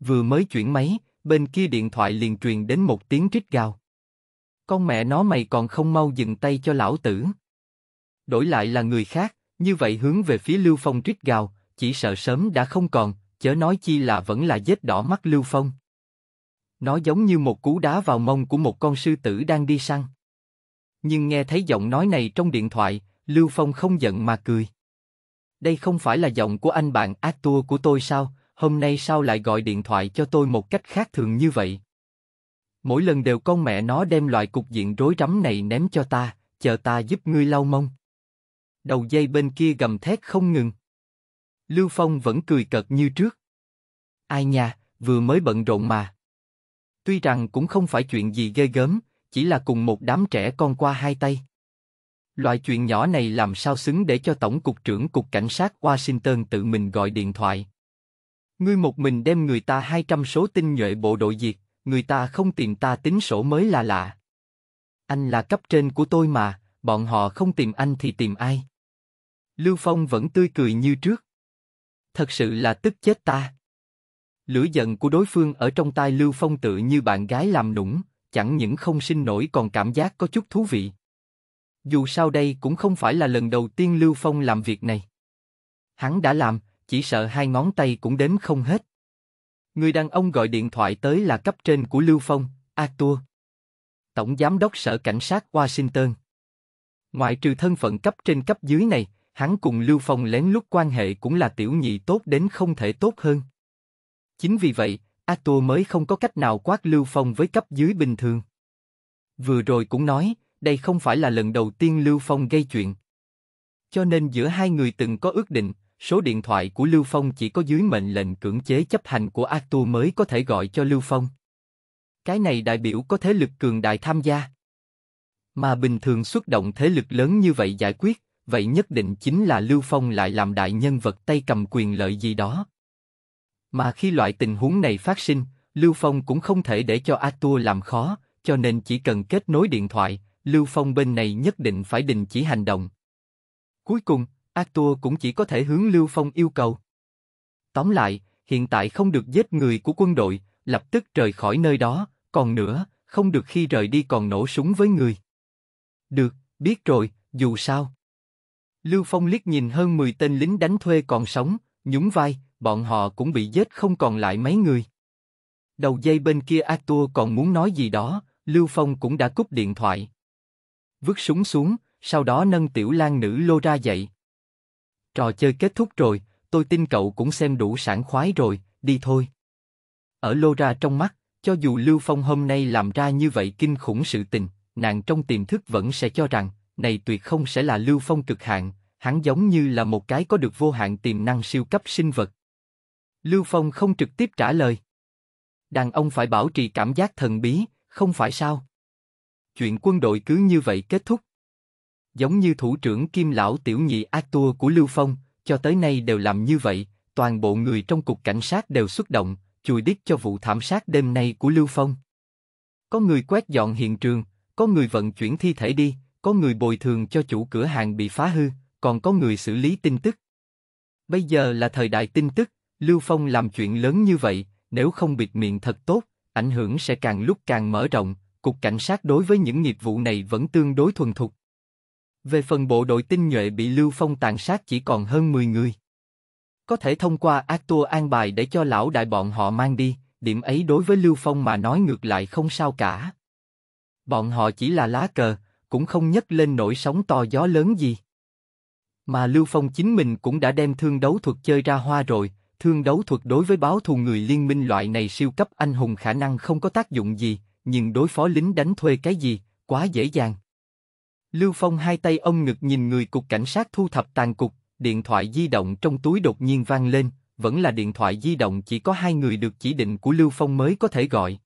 Vừa mới chuyển máy, bên kia điện thoại liền truyền đến một tiếng trích gào. Con mẹ nó mày còn không mau dừng tay cho lão tử. Đổi lại là người khác, như vậy hướng về phía Lưu Phong trích gào, chỉ sợ sớm đã không còn, chớ nói chi là vẫn là vết đỏ mắt Lưu Phong. Nó giống như một cú đá vào mông của một con sư tử đang đi săn. Nhưng nghe thấy giọng nói này trong điện thoại, Lưu Phong không giận mà cười. Đây không phải là giọng của anh bạn ác tua của tôi sao, hôm nay sao lại gọi điện thoại cho tôi một cách khác thường như vậy? Mỗi lần đều con mẹ nó đem loại cục diện rối rắm này ném cho ta, chờ ta giúp ngươi lau mông. Đầu dây bên kia gầm thét không ngừng. Lưu Phong vẫn cười cợt như trước. Ai nha, vừa mới bận rộn mà. Tuy rằng cũng không phải chuyện gì ghê gớm, chỉ là cùng một đám trẻ con qua hai tay. Loại chuyện nhỏ này làm sao xứng để cho Tổng cục trưởng Cục Cảnh sát Washington tự mình gọi điện thoại. Ngươi một mình đem người ta 200 số tinh nhuệ bộ đội diệt, người ta không tìm ta tính sổ mới là lạ. Anh là cấp trên của tôi mà, bọn họ không tìm anh thì tìm ai? Lưu Phong vẫn tươi cười như trước thật sự là tức chết ta. Lửa giận của đối phương ở trong tai Lưu Phong tự như bạn gái làm nũng, chẳng những không sinh nổi còn cảm giác có chút thú vị. Dù sao đây cũng không phải là lần đầu tiên Lưu Phong làm việc này. Hắn đã làm, chỉ sợ hai ngón tay cũng đếm không hết. Người đàn ông gọi điện thoại tới là cấp trên của Lưu Phong, Arthur. Tổng Giám đốc Sở Cảnh sát Washington. Ngoại trừ thân phận cấp trên cấp dưới này, hắn cùng Lưu Phong lén lút quan hệ cũng là tiểu nhị tốt đến không thể tốt hơn. Chính vì vậy, Arthur mới không có cách nào quát Lưu Phong với cấp dưới bình thường. Vừa rồi cũng nói, đây không phải là lần đầu tiên Lưu Phong gây chuyện. Cho nên giữa hai người từng có ước định, số điện thoại của Lưu Phong chỉ có dưới mệnh lệnh cưỡng chế chấp hành của Arthur mới có thể gọi cho Lưu Phong. Cái này đại biểu có thế lực cường đại tham gia. Mà bình thường xuất động thế lực lớn như vậy giải quyết, vậy nhất định chính là Lưu Phong lại làm đại nhân vật tay cầm quyền lợi gì đó. Mà khi loại tình huống này phát sinh, Lưu Phong cũng không thể để cho A Tua làm khó, cho nên chỉ cần kết nối điện thoại, Lưu Phong bên này nhất định phải đình chỉ hành động. Cuối cùng, A Tua cũng chỉ có thể hướng Lưu Phong yêu cầu. Tóm lại, hiện tại không được giết người của quân đội, lập tức rời khỏi nơi đó, còn nữa, không được khi rời đi còn nổ súng với người. Được, biết rồi, dù sao, Lưu Phong liếc nhìn hơn 10 tên lính đánh thuê còn sống, nhún vai, bọn họ cũng bị giết không còn lại mấy người. Đầu dây bên kia Arthur còn muốn nói gì đó, Lưu Phong cũng đã cúp điện thoại. Vứt súng xuống, sau đó nâng tiểu Lan nữ lô ra dậy. Trò chơi kết thúc rồi, tôi tin cậu cũng xem đủ sảng khoái rồi, đi thôi. Ở lô ra trong mắt, cho dù Lưu Phong hôm nay làm ra như vậy kinh khủng sự tình, nàng trong tiềm thức vẫn sẽ cho rằng, này tuyệt không sẽ là lưu phong cực hạn, hắn giống như là một cái có được vô hạn tiềm năng siêu cấp sinh vật. Lưu Phong không trực tiếp trả lời. Đàn ông phải bảo trì cảm giác thần bí, không phải sao? Chuyện quân đội cứ như vậy kết thúc. Giống như thủ trưởng kim lão tiểu nhị ác của Lưu Phong, cho tới nay đều làm như vậy, toàn bộ người trong cục cảnh sát đều xuất động, chùi đít cho vụ thảm sát đêm nay của Lưu Phong. Có người quét dọn hiện trường, có người vận chuyển thi thể đi, có người bồi thường cho chủ cửa hàng bị phá hư, còn có người xử lý tin tức. Bây giờ là thời đại tin tức, Lưu Phong làm chuyện lớn như vậy, nếu không bịt miệng thật tốt, ảnh hưởng sẽ càng lúc càng mở rộng, cục cảnh sát đối với những nghiệp vụ này vẫn tương đối thuần thục. Về phần bộ đội tinh nhuệ bị Lưu Phong tàn sát chỉ còn hơn 10 người. Có thể thông qua ác tua an bài để cho lão đại bọn họ mang đi, điểm ấy đối với Lưu Phong mà nói ngược lại không sao cả. Bọn họ chỉ là lá cờ, cũng không nhấc lên nổi sóng to gió lớn gì. Mà Lưu Phong chính mình cũng đã đem thương đấu thuật chơi ra hoa rồi, thương đấu thuật đối với báo thù người liên minh loại này siêu cấp anh hùng khả năng không có tác dụng gì, nhưng đối phó lính đánh thuê cái gì, quá dễ dàng. Lưu Phong hai tay ông ngực nhìn người cục cảnh sát thu thập tàn cục, điện thoại di động trong túi đột nhiên vang lên, vẫn là điện thoại di động chỉ có hai người được chỉ định của Lưu Phong mới có thể gọi.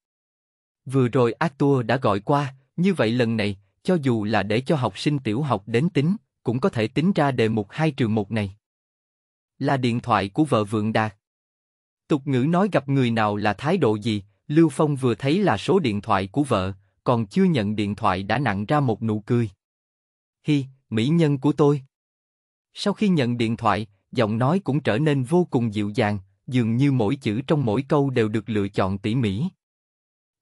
Vừa rồi Arthur đã gọi qua, như vậy lần này, cho dù là để cho học sinh tiểu học đến tính, cũng có thể tính ra đề mục hai trừ một này. Là điện thoại của vợ Vượng Đạt. Tục ngữ nói gặp người nào là thái độ gì, Lưu Phong vừa thấy là số điện thoại của vợ, còn chưa nhận điện thoại đã nặng ra một nụ cười. Hi, mỹ nhân của tôi. Sau khi nhận điện thoại, giọng nói cũng trở nên vô cùng dịu dàng, dường như mỗi chữ trong mỗi câu đều được lựa chọn tỉ mỉ.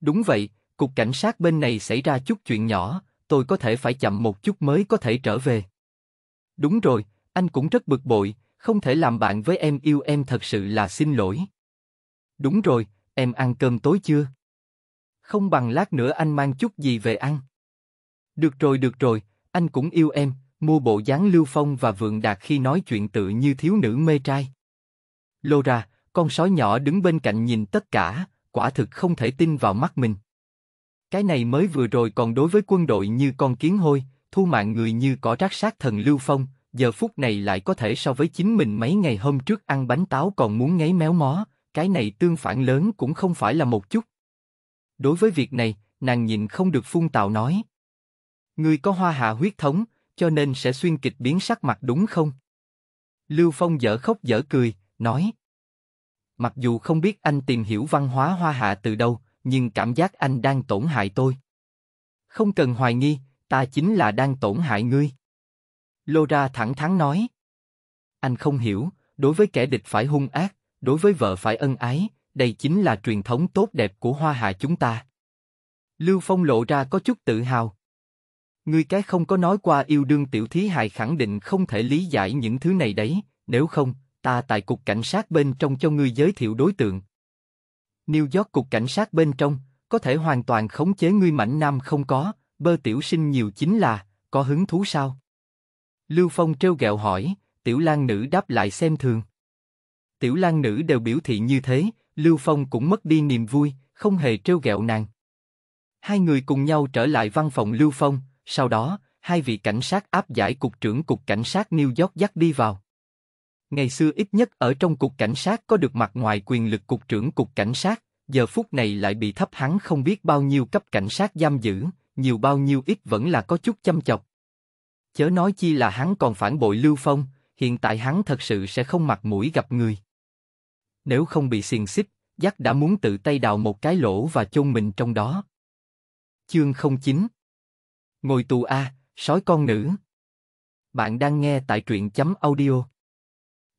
Đúng vậy, cục cảnh sát bên này xảy ra chút chuyện nhỏ, tôi có thể phải chậm một chút mới có thể trở về. Đúng rồi, anh cũng rất bực bội, không thể làm bạn với em yêu em thật sự là xin lỗi. Đúng rồi, em ăn cơm tối chưa? Không bằng lát nữa anh mang chút gì về ăn. Được rồi được rồi, anh cũng yêu em, mua bộ dáng lưu phong và vượng đạt khi nói chuyện tự như thiếu nữ mê trai. Lora, con sói nhỏ đứng bên cạnh nhìn tất cả, quả thực không thể tin vào mắt mình. Cái này mới vừa rồi còn đối với quân đội như con kiến hôi, thu mạng người như cỏ rác sát thần Lưu Phong, giờ phút này lại có thể so với chính mình mấy ngày hôm trước ăn bánh táo còn muốn ngáy méo mó, cái này tương phản lớn cũng không phải là một chút. Đối với việc này, nàng nhìn không được phun tào nói. người có hoa hạ huyết thống, cho nên sẽ xuyên kịch biến sắc mặt đúng không? Lưu Phong dở khóc dở cười, nói. Mặc dù không biết anh tìm hiểu văn hóa hoa hạ từ đâu, nhưng cảm giác anh đang tổn hại tôi. Không cần hoài nghi, ta chính là đang tổn hại ngươi. Laura thẳng thắn nói. Anh không hiểu, đối với kẻ địch phải hung ác, đối với vợ phải ân ái, đây chính là truyền thống tốt đẹp của hoa hạ chúng ta. Lưu Phong lộ ra có chút tự hào. Ngươi cái không có nói qua yêu đương tiểu thí hài khẳng định không thể lý giải những thứ này đấy, nếu không, ta tại cục cảnh sát bên trong cho ngươi giới thiệu đối tượng, New York cục cảnh sát bên trong, có thể hoàn toàn khống chế ngươi mảnh nam không có, bơ tiểu sinh nhiều chính là, có hứng thú sao? Lưu Phong trêu ghẹo hỏi, tiểu lang nữ đáp lại xem thường. Tiểu lang nữ đều biểu thị như thế, Lưu Phong cũng mất đi niềm vui, không hề trêu ghẹo nàng. Hai người cùng nhau trở lại văn phòng Lưu Phong, sau đó, hai vị cảnh sát áp giải cục trưởng cục cảnh sát New York dắt đi vào. Ngày xưa ít nhất ở trong cục cảnh sát có được mặt ngoài quyền lực cục trưởng cục cảnh sát, giờ phút này lại bị thấp hắn không biết bao nhiêu cấp cảnh sát giam giữ, nhiều bao nhiêu ít vẫn là có chút chăm chọc. Chớ nói chi là hắn còn phản bội Lưu Phong, hiện tại hắn thật sự sẽ không mặt mũi gặp người. Nếu không bị xiềng xích, giác đã muốn tự tay đào một cái lỗ và chôn mình trong đó. Chương 09 Ngồi tù A, sói con nữ Bạn đang nghe tại truyện chấm audio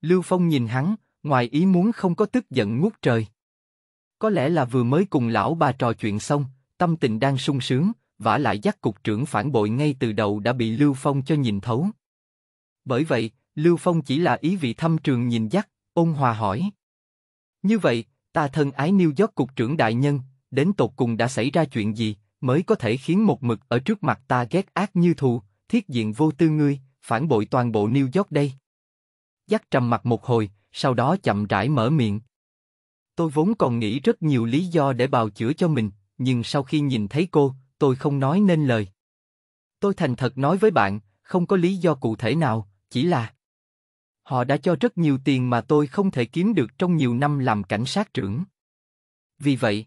Lưu Phong nhìn hắn, ngoài ý muốn không có tức giận ngút trời. Có lẽ là vừa mới cùng lão bà trò chuyện xong, tâm tình đang sung sướng, vả lại dắt cục trưởng phản bội ngay từ đầu đã bị Lưu Phong cho nhìn thấu. Bởi vậy, Lưu Phong chỉ là ý vị thăm trường nhìn dắt, ôn hòa hỏi. Như vậy, ta thân ái New York cục trưởng đại nhân, đến tột cùng đã xảy ra chuyện gì, mới có thể khiến một mực ở trước mặt ta ghét ác như thù, thiết diện vô tư ngươi, phản bội toàn bộ New York đây. Dắt trầm mặt một hồi, sau đó chậm rãi mở miệng. Tôi vốn còn nghĩ rất nhiều lý do để bào chữa cho mình, nhưng sau khi nhìn thấy cô, tôi không nói nên lời. Tôi thành thật nói với bạn, không có lý do cụ thể nào, chỉ là họ đã cho rất nhiều tiền mà tôi không thể kiếm được trong nhiều năm làm cảnh sát trưởng. Vì vậy,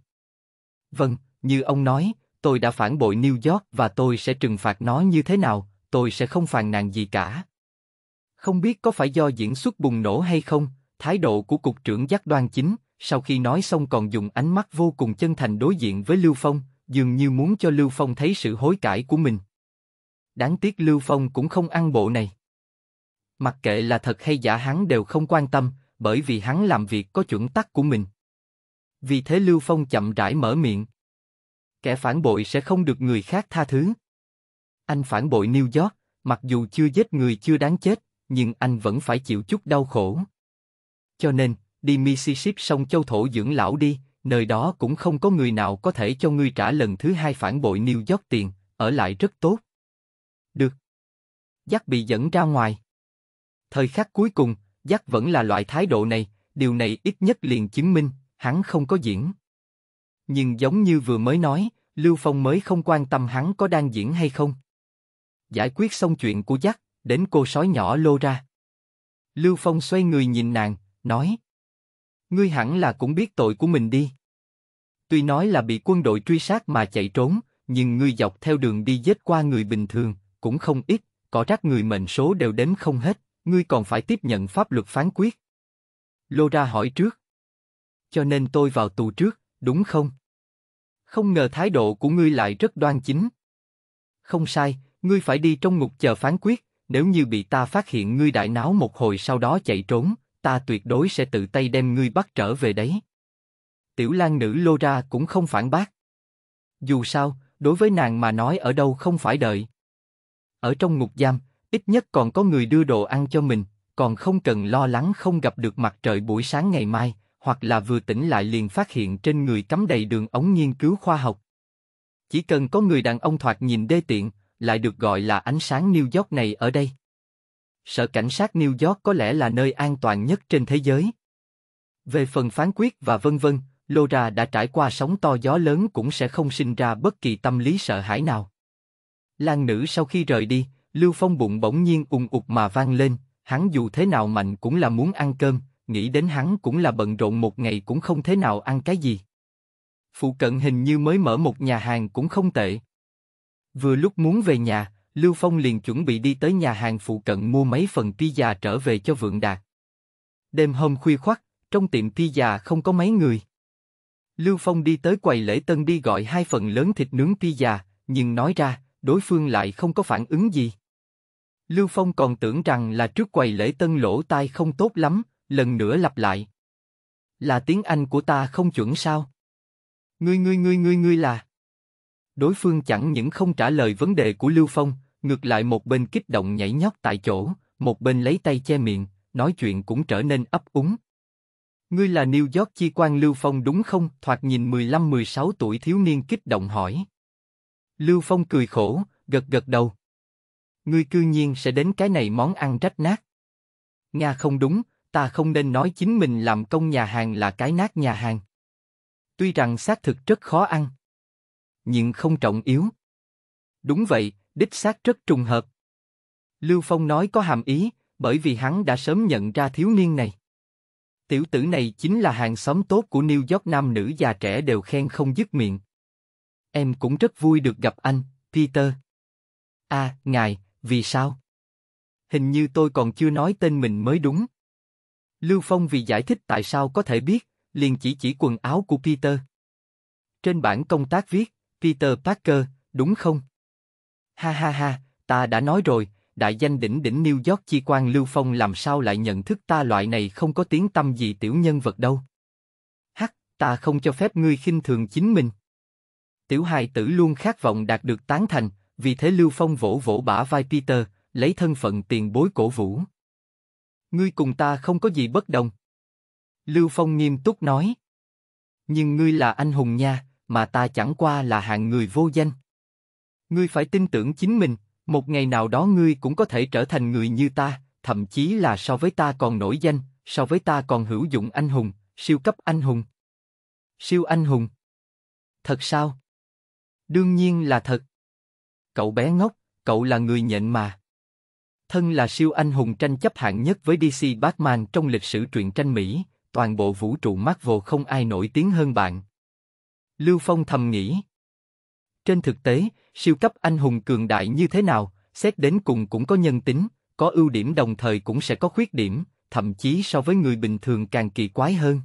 vâng, như ông nói, tôi đã phản bội New York và tôi sẽ trừng phạt nó như thế nào, tôi sẽ không phàn nàn gì cả. Không biết có phải do diễn xuất bùng nổ hay không, thái độ của cục trưởng giác đoan chính, sau khi nói xong còn dùng ánh mắt vô cùng chân thành đối diện với Lưu Phong, dường như muốn cho Lưu Phong thấy sự hối cải của mình. Đáng tiếc Lưu Phong cũng không ăn bộ này. Mặc kệ là thật hay giả hắn đều không quan tâm, bởi vì hắn làm việc có chuẩn tắc của mình. Vì thế Lưu Phong chậm rãi mở miệng. Kẻ phản bội sẽ không được người khác tha thứ. Anh phản bội New York, mặc dù chưa giết người chưa đáng chết, nhưng anh vẫn phải chịu chút đau khổ. Cho nên, đi Mississippi sông châu thổ dưỡng lão đi, nơi đó cũng không có người nào có thể cho ngươi trả lần thứ hai phản bội New York tiền, ở lại rất tốt. Được. Giác bị dẫn ra ngoài. Thời khắc cuối cùng, Giác vẫn là loại thái độ này, điều này ít nhất liền chứng minh, hắn không có diễn. Nhưng giống như vừa mới nói, Lưu Phong mới không quan tâm hắn có đang diễn hay không. Giải quyết xong chuyện của Giác, đến cô sói nhỏ lô ra. Lưu Phong xoay người nhìn nàng, nói: Ngươi hẳn là cũng biết tội của mình đi. Tuy nói là bị quân đội truy sát mà chạy trốn, nhưng ngươi dọc theo đường đi giết qua người bình thường, cũng không ít, có rác người mệnh số đều đến không hết, ngươi còn phải tiếp nhận pháp luật phán quyết. Lô ra hỏi trước. Cho nên tôi vào tù trước, đúng không? Không ngờ thái độ của ngươi lại rất đoan chính. Không sai, ngươi phải đi trong ngục chờ phán quyết, nếu như bị ta phát hiện ngươi đại náo một hồi sau đó chạy trốn, ta tuyệt đối sẽ tự tay đem ngươi bắt trở về đấy. Tiểu lang nữ lô ra cũng không phản bác. Dù sao, đối với nàng mà nói ở đâu không phải đợi. Ở trong ngục giam, ít nhất còn có người đưa đồ ăn cho mình, còn không cần lo lắng không gặp được mặt trời buổi sáng ngày mai, hoặc là vừa tỉnh lại liền phát hiện trên người cắm đầy đường ống nghiên cứu khoa học. Chỉ cần có người đàn ông thoạt nhìn đê tiện, lại được gọi là ánh sáng New York này ở đây. Sở cảnh sát New York có lẽ là nơi an toàn nhất trên thế giới. Về phần phán quyết và vân vân, Laura đã trải qua sóng to gió lớn cũng sẽ không sinh ra bất kỳ tâm lý sợ hãi nào. Lan nữ sau khi rời đi, Lưu Phong bụng bỗng nhiên ùng ụt mà vang lên, hắn dù thế nào mạnh cũng là muốn ăn cơm, nghĩ đến hắn cũng là bận rộn một ngày cũng không thế nào ăn cái gì. Phụ cận hình như mới mở một nhà hàng cũng không tệ. Vừa lúc muốn về nhà, Lưu Phong liền chuẩn bị đi tới nhà hàng phụ cận mua mấy phần pizza trở về cho Vượng Đạt. Đêm hôm khuya khoắt, trong tiệm pizza không có mấy người. Lưu Phong đi tới quầy lễ tân đi gọi hai phần lớn thịt nướng pizza, nhưng nói ra, đối phương lại không có phản ứng gì. Lưu Phong còn tưởng rằng là trước quầy lễ tân lỗ tai không tốt lắm, lần nữa lặp lại. Là tiếng Anh của ta không chuẩn sao? Ngươi ngươi ngươi ngươi ngươi là... Đối phương chẳng những không trả lời vấn đề của Lưu Phong, ngược lại một bên kích động nhảy nhót tại chỗ, một bên lấy tay che miệng, nói chuyện cũng trở nên ấp úng. Ngươi là New York chi quan Lưu Phong đúng không? Thoạt nhìn 15-16 tuổi thiếu niên kích động hỏi. Lưu Phong cười khổ, gật gật đầu. Ngươi cư nhiên sẽ đến cái này món ăn rách nát. Nga không đúng, ta không nên nói chính mình làm công nhà hàng là cái nát nhà hàng. Tuy rằng xác thực rất khó ăn nhưng không trọng yếu. Đúng vậy, đích xác rất trùng hợp. Lưu Phong nói có hàm ý, bởi vì hắn đã sớm nhận ra thiếu niên này. Tiểu tử này chính là hàng xóm tốt của New York nam nữ già trẻ đều khen không dứt miệng. Em cũng rất vui được gặp anh, Peter. À, ngài, vì sao? Hình như tôi còn chưa nói tên mình mới đúng. Lưu Phong vì giải thích tại sao có thể biết, liền chỉ chỉ quần áo của Peter. Trên bản công tác viết, Peter Parker, đúng không? Ha ha ha, ta đã nói rồi, đại danh đỉnh đỉnh New York chi quan Lưu Phong làm sao lại nhận thức ta loại này không có tiếng tâm gì tiểu nhân vật đâu. Hắc, ta không cho phép ngươi khinh thường chính mình. Tiểu hài tử luôn khát vọng đạt được tán thành, vì thế Lưu Phong vỗ vỗ bả vai Peter, lấy thân phận tiền bối cổ vũ. Ngươi cùng ta không có gì bất đồng. Lưu Phong nghiêm túc nói. Nhưng ngươi là anh hùng nha, mà ta chẳng qua là hạng người vô danh. Ngươi phải tin tưởng chính mình, một ngày nào đó ngươi cũng có thể trở thành người như ta, thậm chí là so với ta còn nổi danh, so với ta còn hữu dụng anh hùng, siêu cấp anh hùng. Siêu anh hùng. Thật sao? Đương nhiên là thật. Cậu bé ngốc, cậu là người nhện mà. Thân là siêu anh hùng tranh chấp hạng nhất với DC Batman trong lịch sử truyện tranh Mỹ, toàn bộ vũ trụ Marvel không ai nổi tiếng hơn bạn. Lưu Phong thầm nghĩ. Trên thực tế, siêu cấp anh hùng cường đại như thế nào, xét đến cùng cũng có nhân tính, có ưu điểm đồng thời cũng sẽ có khuyết điểm, thậm chí so với người bình thường càng kỳ quái hơn.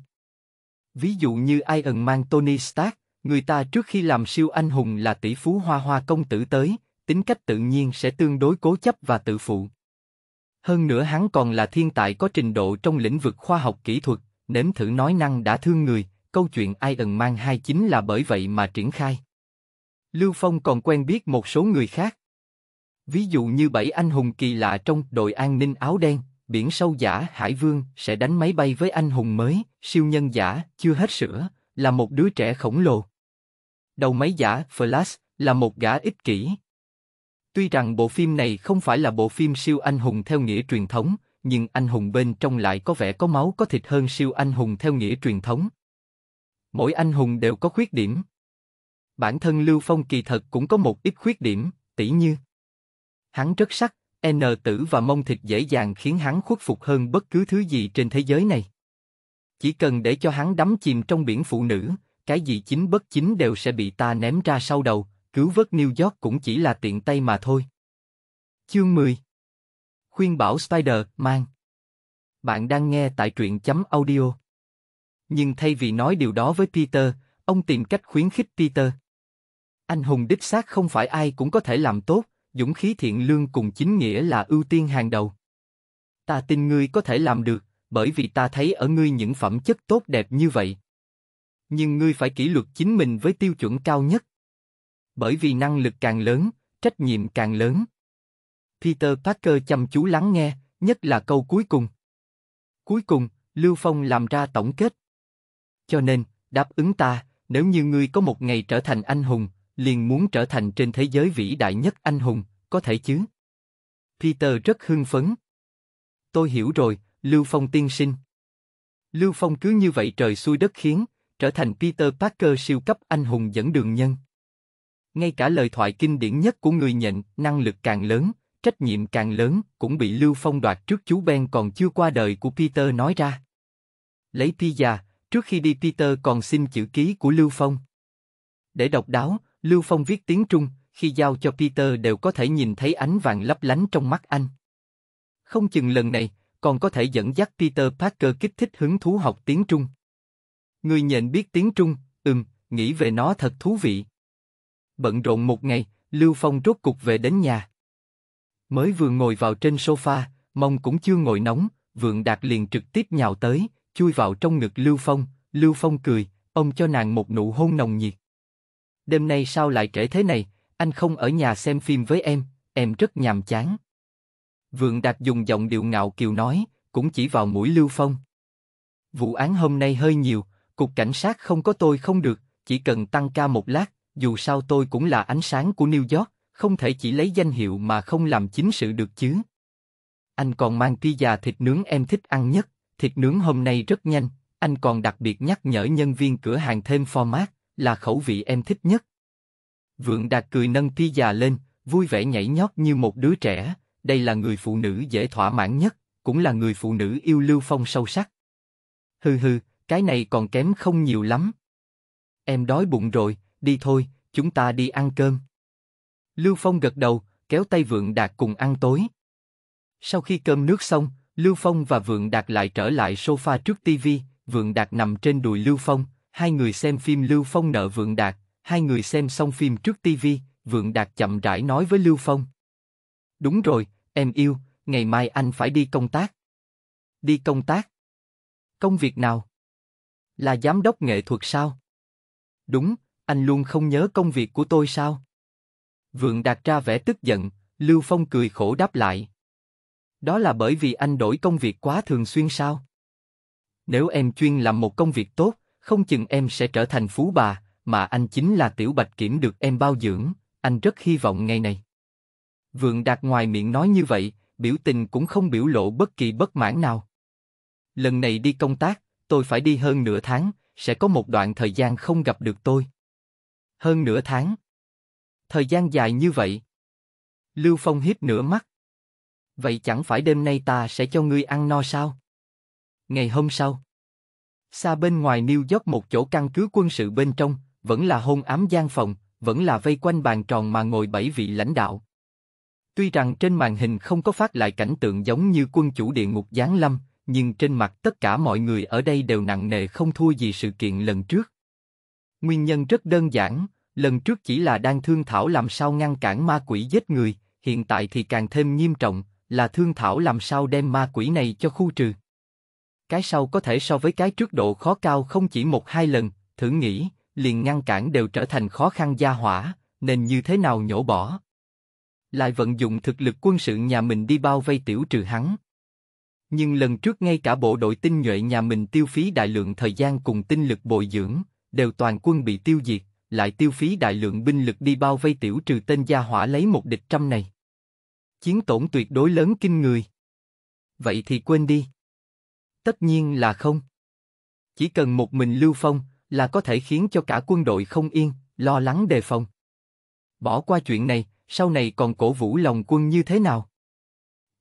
Ví dụ như Iron Man Tony Stark, người ta trước khi làm siêu anh hùng là tỷ phú hoa hoa công tử tới, tính cách tự nhiên sẽ tương đối cố chấp và tự phụ. Hơn nữa hắn còn là thiên tài có trình độ trong lĩnh vực khoa học kỹ thuật, nếm thử nói năng đã thương người, câu chuyện Iron Man 2 chính là bởi vậy mà triển khai. Lưu Phong còn quen biết một số người khác. Ví dụ như bảy anh hùng kỳ lạ trong đội an ninh áo đen, biển sâu giả Hải Vương sẽ đánh máy bay với anh hùng mới, siêu nhân giả, chưa hết sữa, là một đứa trẻ khổng lồ. Đầu máy giả Flash là một gã ích kỷ. Tuy rằng bộ phim này không phải là bộ phim siêu anh hùng theo nghĩa truyền thống, nhưng anh hùng bên trong lại có vẻ có máu có thịt hơn siêu anh hùng theo nghĩa truyền thống mỗi anh hùng đều có khuyết điểm. Bản thân Lưu Phong kỳ thật cũng có một ít khuyết điểm, tỷ như hắn rất sắc, n tử và mông thịt dễ dàng khiến hắn khuất phục hơn bất cứ thứ gì trên thế giới này. Chỉ cần để cho hắn đắm chìm trong biển phụ nữ, cái gì chính bất chính đều sẽ bị ta ném ra sau đầu, cứu vớt New York cũng chỉ là tiện tay mà thôi. Chương 10 Khuyên bảo Spider, Man. Bạn đang nghe tại truyện chấm audio nhưng thay vì nói điều đó với Peter, ông tìm cách khuyến khích Peter. Anh hùng đích xác không phải ai cũng có thể làm tốt, dũng khí thiện lương cùng chính nghĩa là ưu tiên hàng đầu. Ta tin ngươi có thể làm được, bởi vì ta thấy ở ngươi những phẩm chất tốt đẹp như vậy. Nhưng ngươi phải kỷ luật chính mình với tiêu chuẩn cao nhất. Bởi vì năng lực càng lớn, trách nhiệm càng lớn. Peter Parker chăm chú lắng nghe, nhất là câu cuối cùng. Cuối cùng, Lưu Phong làm ra tổng kết. Cho nên, đáp ứng ta, nếu như ngươi có một ngày trở thành anh hùng, liền muốn trở thành trên thế giới vĩ đại nhất anh hùng, có thể chứ? Peter rất hưng phấn. Tôi hiểu rồi, Lưu Phong tiên sinh. Lưu Phong cứ như vậy trời xuôi đất khiến, trở thành Peter Parker siêu cấp anh hùng dẫn đường nhân. Ngay cả lời thoại kinh điển nhất của người nhận, năng lực càng lớn, trách nhiệm càng lớn, cũng bị Lưu Phong đoạt trước chú Ben còn chưa qua đời của Peter nói ra. Lấy pizza, Trước khi đi Peter còn xin chữ ký của Lưu Phong. Để độc đáo, Lưu Phong viết tiếng Trung, khi giao cho Peter đều có thể nhìn thấy ánh vàng lấp lánh trong mắt anh. Không chừng lần này, còn có thể dẫn dắt Peter Parker kích thích hứng thú học tiếng Trung. Người nhận biết tiếng Trung, ừm, nghĩ về nó thật thú vị. Bận rộn một ngày, Lưu Phong rốt cục về đến nhà. Mới vừa ngồi vào trên sofa, mông cũng chưa ngồi nóng, Vượng Đạt liền trực tiếp nhào tới, chui vào trong ngực Lưu Phong, Lưu Phong cười, ông cho nàng một nụ hôn nồng nhiệt. Đêm nay sao lại trễ thế này, anh không ở nhà xem phim với em, em rất nhàm chán. Vượng Đạt dùng giọng điệu ngạo kiều nói, cũng chỉ vào mũi Lưu Phong. Vụ án hôm nay hơi nhiều, cục cảnh sát không có tôi không được, chỉ cần tăng ca một lát, dù sao tôi cũng là ánh sáng của New York, không thể chỉ lấy danh hiệu mà không làm chính sự được chứ. Anh còn mang pizza thịt nướng em thích ăn nhất thịt nướng hôm nay rất nhanh, anh còn đặc biệt nhắc nhở nhân viên cửa hàng thêm format, là khẩu vị em thích nhất. Vượng Đạt cười nâng pizza lên, vui vẻ nhảy nhót như một đứa trẻ, đây là người phụ nữ dễ thỏa mãn nhất, cũng là người phụ nữ yêu Lưu Phong sâu sắc. Hừ hừ, cái này còn kém không nhiều lắm. Em đói bụng rồi, đi thôi, chúng ta đi ăn cơm. Lưu Phong gật đầu, kéo tay Vượng Đạt cùng ăn tối. Sau khi cơm nước xong, Lưu Phong và Vượng Đạt lại trở lại sofa trước TV. Vượng Đạt nằm trên đùi Lưu Phong, hai người xem phim Lưu Phong nợ Vượng Đạt, hai người xem xong phim trước TV, Vượng Đạt chậm rãi nói với Lưu Phong. Đúng rồi, em yêu, ngày mai anh phải đi công tác. Đi công tác? Công việc nào? Là giám đốc nghệ thuật sao? Đúng, anh luôn không nhớ công việc của tôi sao? Vượng Đạt ra vẻ tức giận, Lưu Phong cười khổ đáp lại. Đó là bởi vì anh đổi công việc quá thường xuyên sao? Nếu em chuyên làm một công việc tốt, không chừng em sẽ trở thành phú bà, mà anh chính là tiểu bạch kiểm được em bao dưỡng, anh rất hy vọng ngày này. Vượng Đạt ngoài miệng nói như vậy, biểu tình cũng không biểu lộ bất kỳ bất mãn nào. Lần này đi công tác, tôi phải đi hơn nửa tháng, sẽ có một đoạn thời gian không gặp được tôi. Hơn nửa tháng. Thời gian dài như vậy. Lưu Phong hít nửa mắt. Vậy chẳng phải đêm nay ta sẽ cho ngươi ăn no sao? Ngày hôm sau, xa bên ngoài New York một chỗ căn cứ quân sự bên trong, vẫn là hôn ám gian phòng, vẫn là vây quanh bàn tròn mà ngồi bảy vị lãnh đạo. Tuy rằng trên màn hình không có phát lại cảnh tượng giống như quân chủ địa ngục giáng lâm, nhưng trên mặt tất cả mọi người ở đây đều nặng nề không thua gì sự kiện lần trước. Nguyên nhân rất đơn giản, lần trước chỉ là đang thương thảo làm sao ngăn cản ma quỷ giết người, hiện tại thì càng thêm nghiêm trọng, là thương thảo làm sao đem ma quỷ này cho khu trừ. Cái sau có thể so với cái trước độ khó cao không chỉ một hai lần, thử nghĩ, liền ngăn cản đều trở thành khó khăn gia hỏa, nên như thế nào nhổ bỏ. Lại vận dụng thực lực quân sự nhà mình đi bao vây tiểu trừ hắn. Nhưng lần trước ngay cả bộ đội tinh nhuệ nhà mình tiêu phí đại lượng thời gian cùng tinh lực bồi dưỡng, đều toàn quân bị tiêu diệt, lại tiêu phí đại lượng binh lực đi bao vây tiểu trừ tên gia hỏa lấy một địch trăm này chiến tổn tuyệt đối lớn kinh người. Vậy thì quên đi. Tất nhiên là không. Chỉ cần một mình lưu phong là có thể khiến cho cả quân đội không yên, lo lắng đề phòng. Bỏ qua chuyện này, sau này còn cổ vũ lòng quân như thế nào?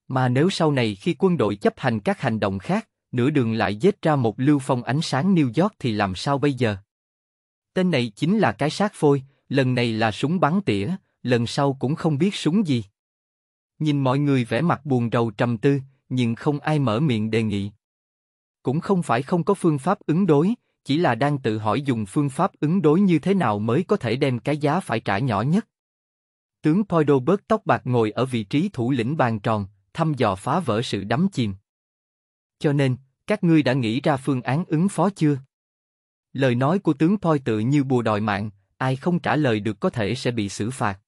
Mà nếu sau này khi quân đội chấp hành các hành động khác, nửa đường lại giết ra một lưu phong ánh sáng New York thì làm sao bây giờ? Tên này chính là cái sát phôi, lần này là súng bắn tỉa, lần sau cũng không biết súng gì nhìn mọi người vẻ mặt buồn rầu trầm tư, nhưng không ai mở miệng đề nghị. Cũng không phải không có phương pháp ứng đối, chỉ là đang tự hỏi dùng phương pháp ứng đối như thế nào mới có thể đem cái giá phải trả nhỏ nhất. Tướng bớt tóc bạc ngồi ở vị trí thủ lĩnh bàn tròn, thăm dò phá vỡ sự đắm chìm. Cho nên, các ngươi đã nghĩ ra phương án ứng phó chưa? Lời nói của tướng Poi tự như bùa đòi mạng, ai không trả lời được có thể sẽ bị xử phạt.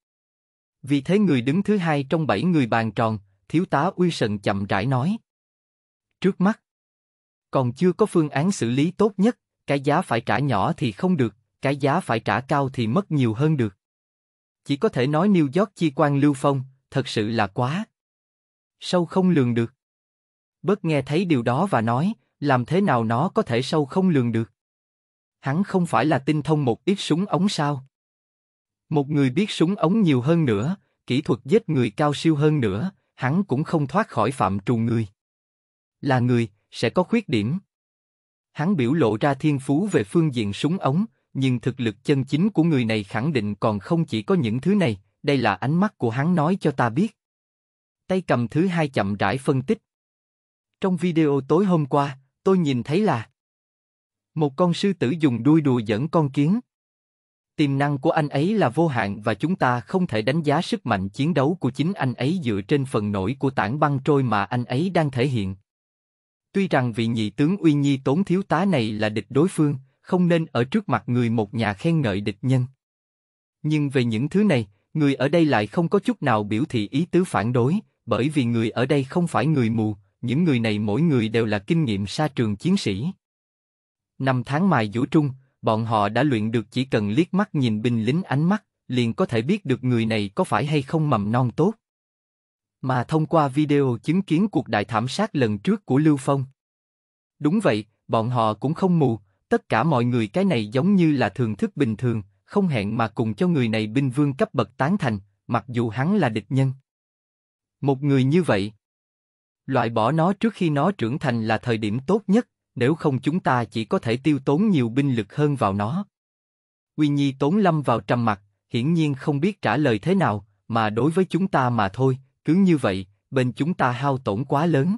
Vì thế người đứng thứ hai trong bảy người bàn tròn, thiếu tá uy sần chậm rãi nói. Trước mắt, còn chưa có phương án xử lý tốt nhất, cái giá phải trả nhỏ thì không được, cái giá phải trả cao thì mất nhiều hơn được. Chỉ có thể nói New York chi quan lưu phong, thật sự là quá. Sâu không lường được. Bớt nghe thấy điều đó và nói, làm thế nào nó có thể sâu không lường được? Hắn không phải là tinh thông một ít súng ống sao? Một người biết súng ống nhiều hơn nữa, kỹ thuật giết người cao siêu hơn nữa, hắn cũng không thoát khỏi phạm trù người. Là người, sẽ có khuyết điểm. Hắn biểu lộ ra thiên phú về phương diện súng ống, nhưng thực lực chân chính của người này khẳng định còn không chỉ có những thứ này, đây là ánh mắt của hắn nói cho ta biết. Tay cầm thứ hai chậm rãi phân tích. Trong video tối hôm qua, tôi nhìn thấy là một con sư tử dùng đuôi đùa dẫn con kiến, Tiềm năng của anh ấy là vô hạn và chúng ta không thể đánh giá sức mạnh chiến đấu của chính anh ấy dựa trên phần nổi của tảng băng trôi mà anh ấy đang thể hiện. Tuy rằng vị nhị tướng Uy Nhi tốn thiếu tá này là địch đối phương, không nên ở trước mặt người một nhà khen ngợi địch nhân. Nhưng về những thứ này, người ở đây lại không có chút nào biểu thị ý tứ phản đối, bởi vì người ở đây không phải người mù, những người này mỗi người đều là kinh nghiệm sa trường chiến sĩ. Năm tháng mài vũ trung, bọn họ đã luyện được chỉ cần liếc mắt nhìn binh lính ánh mắt, liền có thể biết được người này có phải hay không mầm non tốt. Mà thông qua video chứng kiến cuộc đại thảm sát lần trước của Lưu Phong. Đúng vậy, bọn họ cũng không mù, tất cả mọi người cái này giống như là thường thức bình thường, không hẹn mà cùng cho người này binh vương cấp bậc tán thành, mặc dù hắn là địch nhân. Một người như vậy, loại bỏ nó trước khi nó trưởng thành là thời điểm tốt nhất, nếu không chúng ta chỉ có thể tiêu tốn nhiều binh lực hơn vào nó. Quy Nhi tốn lâm vào trầm mặt, hiển nhiên không biết trả lời thế nào, mà đối với chúng ta mà thôi, cứ như vậy, bên chúng ta hao tổn quá lớn.